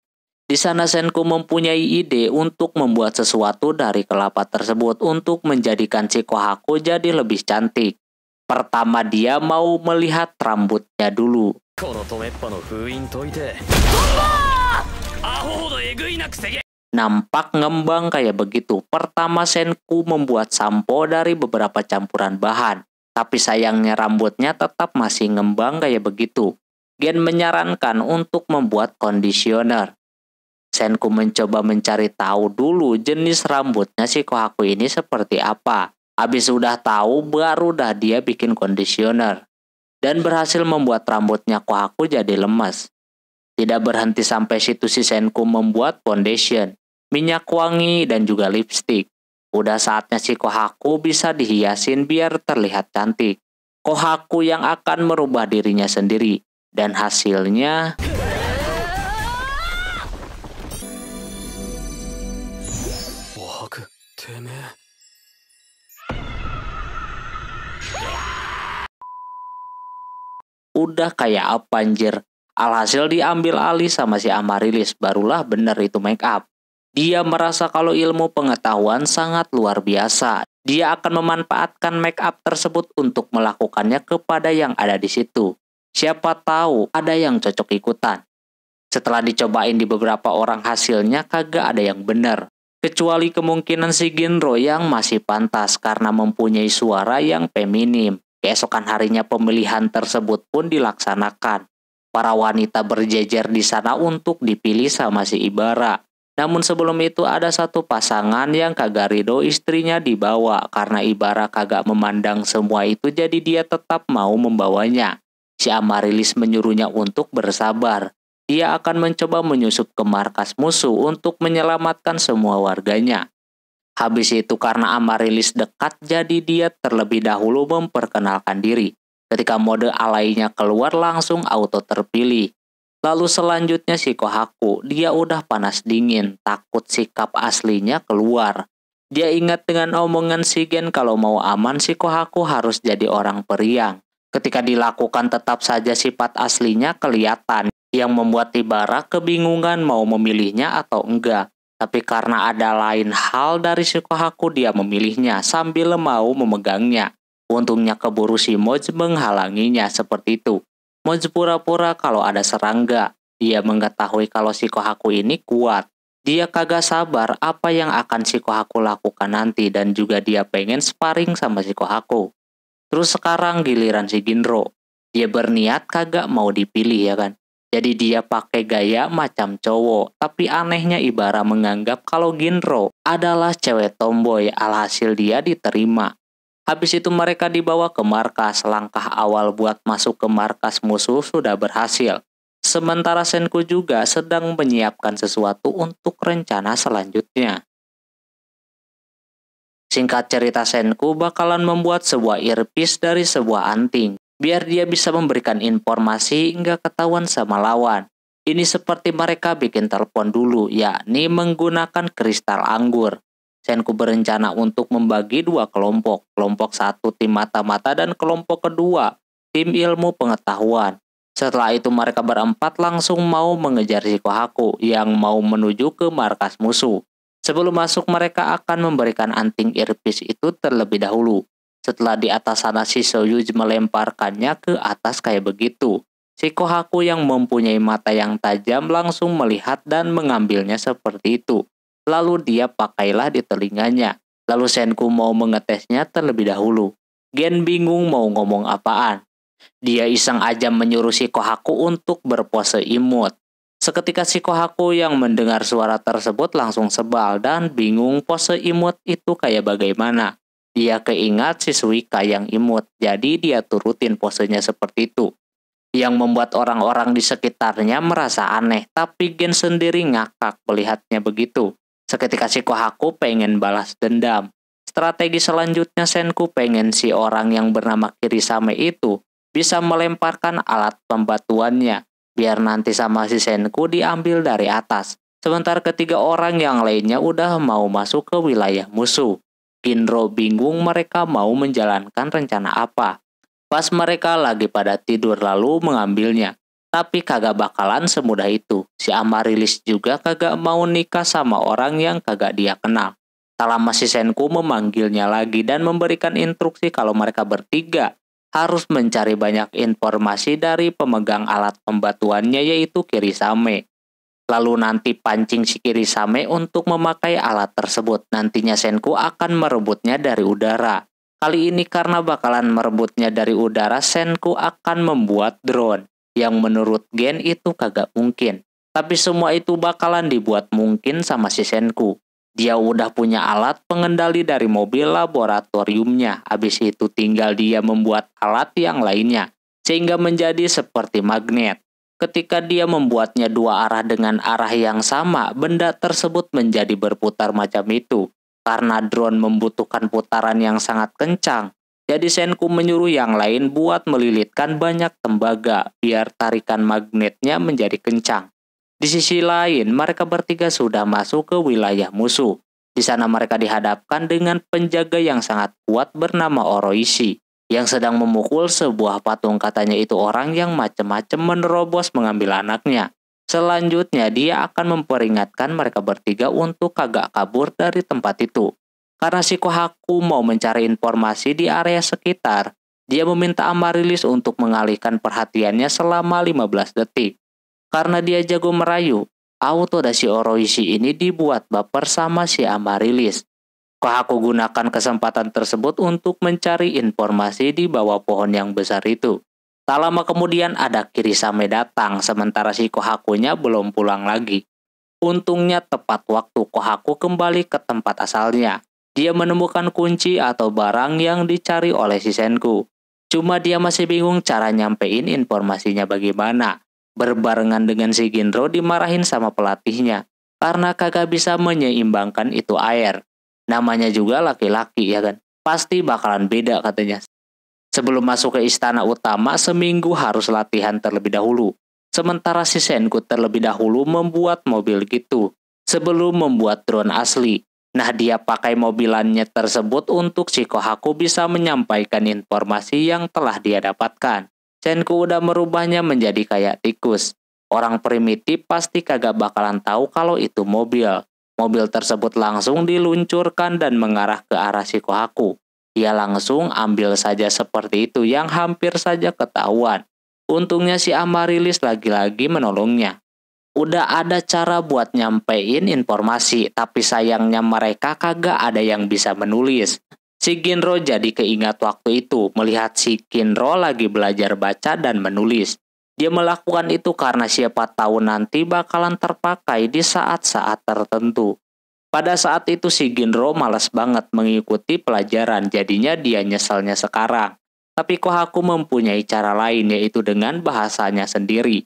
Di sana Senku mempunyai ide untuk membuat sesuatu dari kelapa tersebut untuk menjadikan Cikohaku jadi lebih cantik. Pertama dia mau melihat rambutnya dulu nampak ngembang kayak begitu. Pertama Senku membuat sampo dari beberapa campuran bahan, tapi sayangnya rambutnya tetap masih ngembang kayak begitu. Gen menyarankan untuk membuat kondisioner. Senku mencoba mencari tahu dulu jenis rambutnya si Kohaku ini seperti apa. Habis sudah tahu baru dah dia bikin kondisioner dan berhasil membuat rambutnya Kohaku jadi lemas. Tidak berhenti sampai situ si Senku membuat foundation minyak wangi, dan juga lipstick. Udah saatnya si Kohaku bisa dihiasin biar terlihat cantik. Kohaku yang akan merubah dirinya sendiri. Dan hasilnya... Udah kayak apa anjir? Alhasil diambil alih sama si Amarilis, barulah bener itu make up. Dia merasa kalau ilmu pengetahuan sangat luar biasa. Dia akan memanfaatkan make up tersebut untuk melakukannya kepada yang ada di situ. Siapa tahu ada yang cocok ikutan. Setelah dicobain di beberapa orang hasilnya kagak ada yang benar. Kecuali kemungkinan si Ginro yang masih pantas karena mempunyai suara yang feminim. Keesokan harinya pemilihan tersebut pun dilaksanakan. Para wanita berjejer di sana untuk dipilih sama si Ibara. Namun sebelum itu ada satu pasangan yang kagak ridho istrinya dibawa karena ibarat kagak memandang semua itu jadi dia tetap mau membawanya. Si Amarilis menyuruhnya untuk bersabar. Dia akan mencoba menyusup ke markas musuh untuk menyelamatkan semua warganya. Habis itu karena Amarilis dekat jadi dia terlebih dahulu memperkenalkan diri. Ketika mode alainya keluar langsung auto terpilih. Lalu selanjutnya si Kohaku, dia udah panas dingin, takut sikap aslinya keluar. Dia ingat dengan omongan si Gen kalau mau aman si Kohaku harus jadi orang periang. Ketika dilakukan tetap saja sifat aslinya kelihatan, yang membuat Tibara kebingungan mau memilihnya atau enggak. Tapi karena ada lain hal dari si Kohaku dia memilihnya sambil mau memegangnya. Untungnya keburu si Moj menghalanginya seperti itu. Moji pura-pura kalau ada serangga. Dia mengetahui kalau si Kohaku ini kuat. Dia kagak sabar apa yang akan si Kohaku lakukan nanti dan juga dia pengen sparring sama si Kohaku. Terus sekarang giliran si Ginro. Dia berniat kagak mau dipilih ya kan. Jadi dia pakai gaya macam cowok, tapi anehnya Ibara menganggap kalau Ginro adalah cewek tomboy, alhasil dia diterima. Habis itu mereka dibawa ke markas. Langkah awal buat masuk ke markas musuh sudah berhasil. Sementara Senku juga sedang menyiapkan sesuatu untuk rencana selanjutnya. Singkat cerita Senku bakalan membuat sebuah earpiece dari sebuah anting, biar dia bisa memberikan informasi hingga ketahuan sama lawan. Ini seperti mereka bikin telepon dulu, yakni menggunakan kristal anggur. Senku berencana untuk membagi dua kelompok, kelompok satu tim mata-mata dan kelompok kedua tim ilmu pengetahuan. Setelah itu mereka berempat langsung mau mengejar Shikohaku yang mau menuju ke markas musuh. Sebelum masuk mereka akan memberikan anting earpiece itu terlebih dahulu. Setelah di atas sana si Soyuz melemparkannya ke atas kayak begitu. Shikohaku yang mempunyai mata yang tajam langsung melihat dan mengambilnya seperti itu. Lalu dia pakailah di telinganya. Lalu Senku mau mengetesnya terlebih dahulu. Gen bingung mau ngomong apaan. Dia iseng aja menyuruh si Kohaku untuk berpose imut. Seketika si Kohaku yang mendengar suara tersebut langsung sebal dan bingung pose imut itu kayak bagaimana. Dia keingat si Suika yang imut, jadi dia turutin posenya seperti itu. Yang membuat orang-orang di sekitarnya merasa aneh, tapi Gen sendiri ngakak melihatnya begitu. Seketika si Kohaku pengen balas dendam. Strategi selanjutnya Senku pengen si orang yang bernama Kirisame itu bisa melemparkan alat pembatuannya, biar nanti sama si Senku diambil dari atas. Sementara ketiga orang yang lainnya udah mau masuk ke wilayah musuh. Kinro bingung mereka mau menjalankan rencana apa. Pas mereka lagi pada tidur lalu mengambilnya tapi kagak bakalan semudah itu. Si Amarilis juga kagak mau nikah sama orang yang kagak dia kenal. Tak lama si Senku memanggilnya lagi dan memberikan instruksi kalau mereka bertiga harus mencari banyak informasi dari pemegang alat pembatuannya yaitu Kirisame. Lalu nanti pancing si Kirisame untuk memakai alat tersebut. Nantinya Senku akan merebutnya dari udara. Kali ini karena bakalan merebutnya dari udara, Senku akan membuat drone yang menurut Gen itu kagak mungkin. Tapi semua itu bakalan dibuat mungkin sama si Senku. Dia udah punya alat pengendali dari mobil laboratoriumnya. Habis itu tinggal dia membuat alat yang lainnya sehingga menjadi seperti magnet. Ketika dia membuatnya dua arah dengan arah yang sama, benda tersebut menjadi berputar macam itu. Karena drone membutuhkan putaran yang sangat kencang, jadi Senku menyuruh yang lain buat melilitkan banyak tembaga biar tarikan magnetnya menjadi kencang. Di sisi lain, mereka bertiga sudah masuk ke wilayah musuh. Di sana mereka dihadapkan dengan penjaga yang sangat kuat bernama Oroishi yang sedang memukul sebuah patung katanya itu orang yang macam-macam menerobos mengambil anaknya. Selanjutnya dia akan memperingatkan mereka bertiga untuk kagak kabur dari tempat itu. Karena Kohaku mau mencari informasi di area sekitar, dia meminta Amarilis untuk mengalihkan perhatiannya selama 15 detik. Karena dia jago merayu, auto dasi Oroishi ini dibuat baper sama si Amarilis. Kohaku gunakan kesempatan tersebut untuk mencari informasi di bawah pohon yang besar itu. Tak lama kemudian ada Kirisame datang sementara si Kohakunya belum pulang lagi. Untungnya tepat waktu Kohaku kembali ke tempat asalnya. Dia menemukan kunci atau barang yang dicari oleh si Senku. Cuma dia masih bingung cara nyampein informasinya bagaimana. Berbarengan dengan si dimarahin sama pelatihnya karena kagak bisa menyeimbangkan itu air. Namanya juga laki-laki ya kan. Pasti bakalan beda katanya. Sebelum masuk ke istana utama, seminggu harus latihan terlebih dahulu. Sementara si Senku terlebih dahulu membuat mobil gitu sebelum membuat drone asli. Nah, dia pakai mobilannya tersebut untuk si Kohaku bisa menyampaikan informasi yang telah dia dapatkan. Senku udah merubahnya menjadi kayak tikus. Orang primitif pasti kagak bakalan tahu kalau itu mobil. Mobil tersebut langsung diluncurkan dan mengarah ke arah si Kohaku. Dia langsung ambil saja seperti itu yang hampir saja ketahuan. Untungnya si Amarilis lagi-lagi menolongnya udah ada cara buat nyampein informasi, tapi sayangnya mereka kagak ada yang bisa menulis. Si Ginro jadi keingat waktu itu melihat si Ginro lagi belajar baca dan menulis. Dia melakukan itu karena siapa tahu nanti bakalan terpakai di saat-saat tertentu. Pada saat itu si Ginro malas banget mengikuti pelajaran, jadinya dia nyeselnya sekarang. Tapi Kohaku mempunyai cara lain yaitu dengan bahasanya sendiri.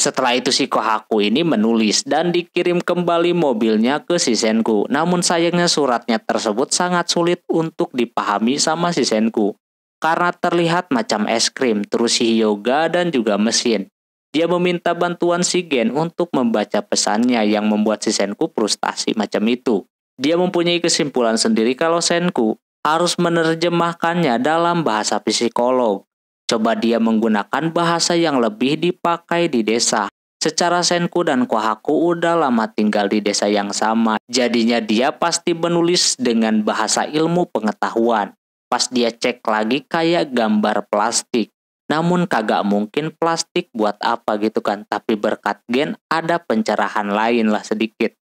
Setelah itu si Kohaku ini menulis dan dikirim kembali mobilnya ke Shisenku. Namun sayangnya suratnya tersebut sangat sulit untuk dipahami sama Shisenku. Karena terlihat macam es krim, terus si Hyoga dan juga mesin. Dia meminta bantuan si Gen untuk membaca pesannya yang membuat Shisenku frustasi macam itu. Dia mempunyai kesimpulan sendiri kalau Senku harus menerjemahkannya dalam bahasa psikolog. Coba dia menggunakan bahasa yang lebih dipakai di desa. Secara Senku dan Kohaku udah lama tinggal di desa yang sama, jadinya dia pasti menulis dengan bahasa ilmu pengetahuan. Pas dia cek lagi kayak gambar plastik. Namun kagak mungkin plastik buat apa gitu kan, tapi berkat gen ada pencerahan lain lah sedikit.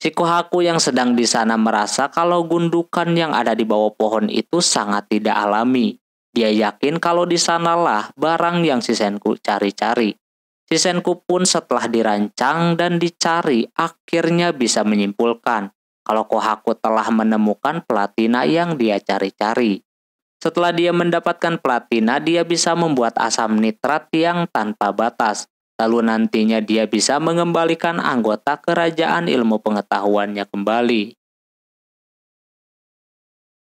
Si Kohaku yang sedang di sana merasa kalau gundukan yang ada di bawah pohon itu sangat tidak alami. Dia yakin kalau di sanalah barang yang si cari-cari. Si pun setelah dirancang dan dicari akhirnya bisa menyimpulkan kalau Kohaku telah menemukan platina yang dia cari-cari. Setelah dia mendapatkan platina, dia bisa membuat asam nitrat yang tanpa batas. Lalu nantinya dia bisa mengembalikan anggota kerajaan ilmu pengetahuannya kembali.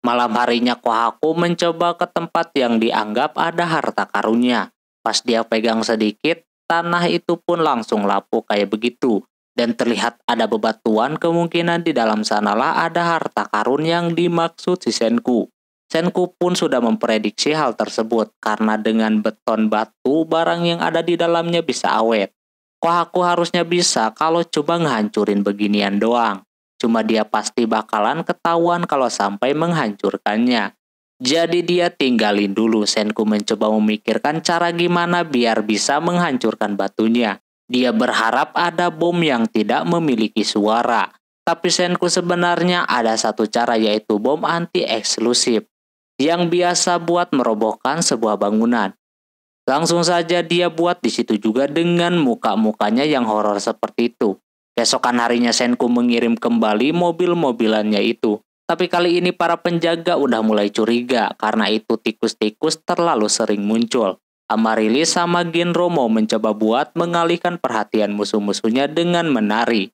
Malam harinya Kohaku mencoba ke tempat yang dianggap ada harta karunnya. Pas dia pegang sedikit, tanah itu pun langsung lapuk kayak begitu. Dan terlihat ada bebatuan kemungkinan di dalam sanalah ada harta karun yang dimaksud si Senku. Senku pun sudah memprediksi hal tersebut karena dengan beton batu barang yang ada di dalamnya bisa awet. Kohaku harusnya bisa kalau coba ngehancurin beginian doang. Cuma dia pasti bakalan ketahuan kalau sampai menghancurkannya. Jadi dia tinggalin dulu. Senku mencoba memikirkan cara gimana biar bisa menghancurkan batunya. Dia berharap ada bom yang tidak memiliki suara. Tapi Senku sebenarnya ada satu cara yaitu bom anti-eksklusif yang biasa buat merobohkan sebuah bangunan. Langsung saja dia buat di situ juga dengan muka-mukanya yang horor seperti itu. Besokan harinya Senku mengirim kembali mobil-mobilannya itu. Tapi kali ini para penjaga udah mulai curiga karena itu tikus-tikus terlalu sering muncul. Amarili sama Genromo mencoba buat mengalihkan perhatian musuh-musuhnya dengan menari.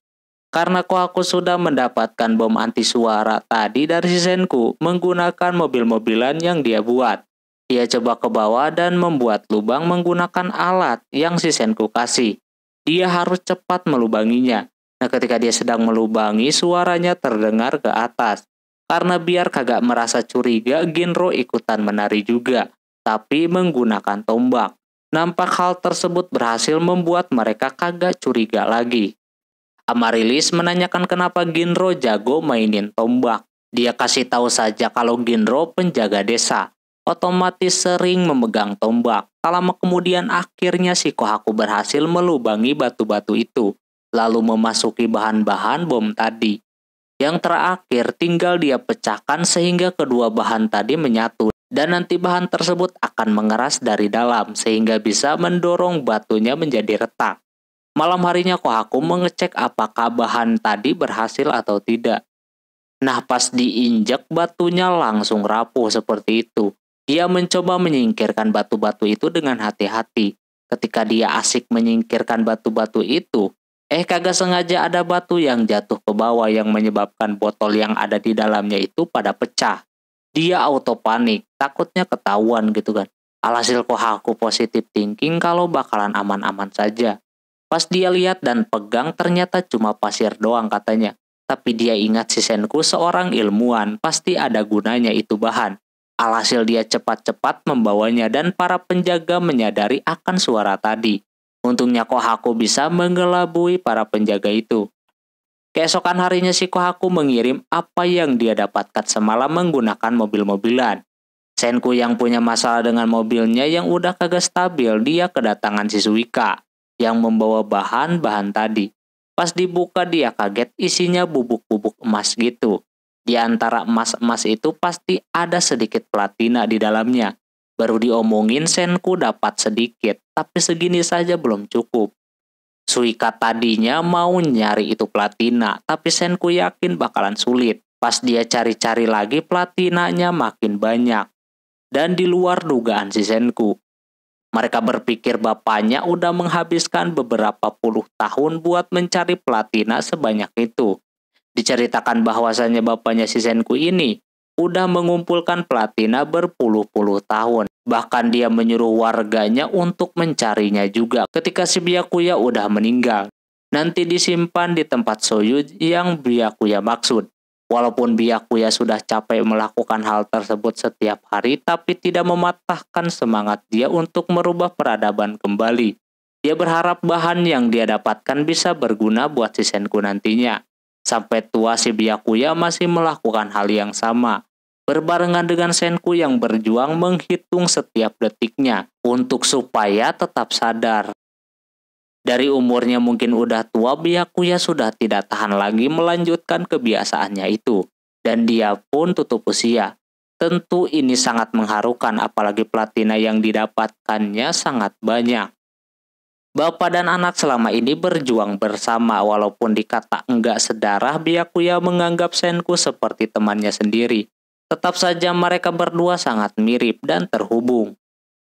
Karena Kohaku sudah mendapatkan bom anti suara tadi dari si Senku menggunakan mobil-mobilan yang dia buat. Dia coba ke bawah dan membuat lubang menggunakan alat yang si Senku kasih. Dia harus cepat melubanginya. Nah, ketika dia sedang melubangi, suaranya terdengar ke atas. Karena biar kagak merasa curiga, Genro ikutan menari juga, tapi menggunakan tombak. Nampak hal tersebut berhasil membuat mereka kagak curiga lagi. Amarilis menanyakan kenapa Genro jago mainin tombak. Dia kasih tahu saja kalau Genro penjaga desa, otomatis sering memegang tombak. Tak lama kemudian akhirnya si Kohaku berhasil melubangi batu-batu itu lalu memasuki bahan-bahan bom tadi. Yang terakhir tinggal dia pecahkan sehingga kedua bahan tadi menyatu dan nanti bahan tersebut akan mengeras dari dalam sehingga bisa mendorong batunya menjadi retak. Malam harinya Kohaku mengecek apakah bahan tadi berhasil atau tidak. Nah pas diinjak batunya langsung rapuh seperti itu. Dia mencoba menyingkirkan batu-batu itu dengan hati-hati. Ketika dia asik menyingkirkan batu-batu itu, Eh kagak sengaja ada batu yang jatuh ke bawah yang menyebabkan botol yang ada di dalamnya itu pada pecah. Dia auto panik, takutnya ketahuan gitu kan. Alhasil kok aku positif thinking kalau bakalan aman-aman saja. Pas dia lihat dan pegang ternyata cuma pasir doang katanya. Tapi dia ingat si Senku seorang ilmuwan, pasti ada gunanya itu bahan. Alhasil dia cepat-cepat membawanya dan para penjaga menyadari akan suara tadi. Untungnya Kohaku bisa mengelabui para penjaga itu. Keesokan harinya si Kohaku mengirim apa yang dia dapatkan semalam menggunakan mobil-mobilan. Senku yang punya masalah dengan mobilnya yang udah kagak stabil, dia kedatangan si Suika yang membawa bahan-bahan tadi. Pas dibuka dia kaget isinya bubuk-bubuk emas gitu. Di antara emas-emas itu pasti ada sedikit platina di dalamnya. Baru diomongin senku dapat sedikit, tapi segini saja belum cukup. Suika tadinya mau nyari itu platina, tapi senku yakin bakalan sulit. Pas dia cari-cari lagi platinanya makin banyak. Dan di luar dugaan si senku. Mereka berpikir bapaknya udah menghabiskan beberapa puluh tahun buat mencari platina sebanyak itu. Diceritakan bahwasannya bapaknya si Senku ini udah mengumpulkan platina berpuluh-puluh tahun. Bahkan dia menyuruh warganya untuk mencarinya juga ketika si Byakuya udah meninggal. Nanti disimpan di tempat Soyu yang Byakuya maksud. Walaupun Byakuya sudah capek melakukan hal tersebut setiap hari, tapi tidak mematahkan semangat dia untuk merubah peradaban kembali. Dia berharap bahan yang dia dapatkan bisa berguna buat si nantinya. Sampai tua si Byakuya masih melakukan hal yang sama, berbarengan dengan Senku yang berjuang menghitung setiap detiknya untuk supaya tetap sadar. Dari umurnya mungkin udah tua, Byakuya sudah tidak tahan lagi melanjutkan kebiasaannya itu. Dan dia pun tutup usia. Tentu ini sangat mengharukan apalagi platina yang didapatkannya sangat banyak. Bapak dan anak selama ini berjuang bersama walaupun dikata enggak sedarah Biakuya menganggap Senku seperti temannya sendiri. Tetap saja mereka berdua sangat mirip dan terhubung.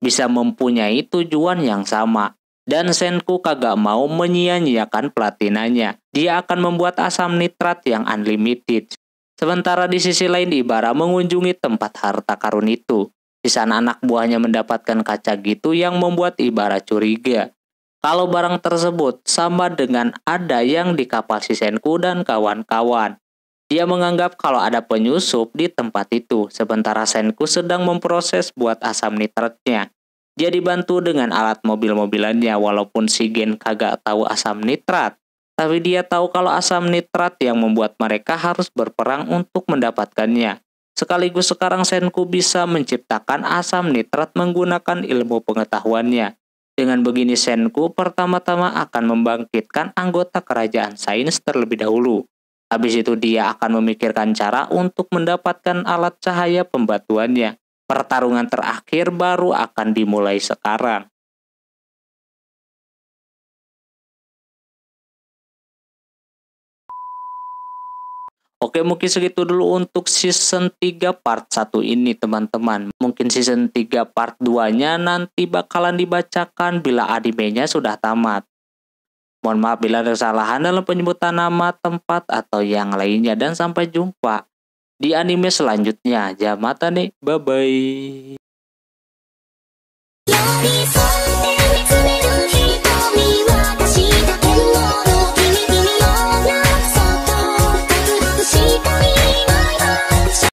Bisa mempunyai tujuan yang sama. Dan Senku kagak mau menyia-nyiakan platinanya. Dia akan membuat asam nitrat yang unlimited. Sementara di sisi lain Ibara mengunjungi tempat harta karun itu. Di sana anak buahnya mendapatkan kaca gitu yang membuat Ibara curiga kalau barang tersebut sama dengan ada yang di kapal Sisenku dan kawan-kawan. Dia menganggap kalau ada penyusup di tempat itu, sementara Senku sedang memproses buat asam nitratnya. Dia dibantu dengan alat mobil-mobilannya walaupun si Gen kagak tahu asam nitrat. Tapi dia tahu kalau asam nitrat yang membuat mereka harus berperang untuk mendapatkannya. Sekaligus sekarang Senku bisa menciptakan asam nitrat menggunakan ilmu pengetahuannya. Dengan begini Senku pertama-tama akan membangkitkan anggota kerajaan sains terlebih dahulu. Habis itu dia akan memikirkan cara untuk mendapatkan alat cahaya pembatuannya. Pertarungan terakhir baru akan dimulai sekarang. Oke mungkin segitu dulu untuk season 3 part 1 ini teman-teman. Mungkin season 3 part 2-nya nanti bakalan dibacakan bila anime nya sudah tamat. Mohon maaf bila ada kesalahan dalam penyebutan nama, tempat, atau yang lainnya. Dan sampai jumpa di anime selanjutnya. Jamata nih, bye-bye.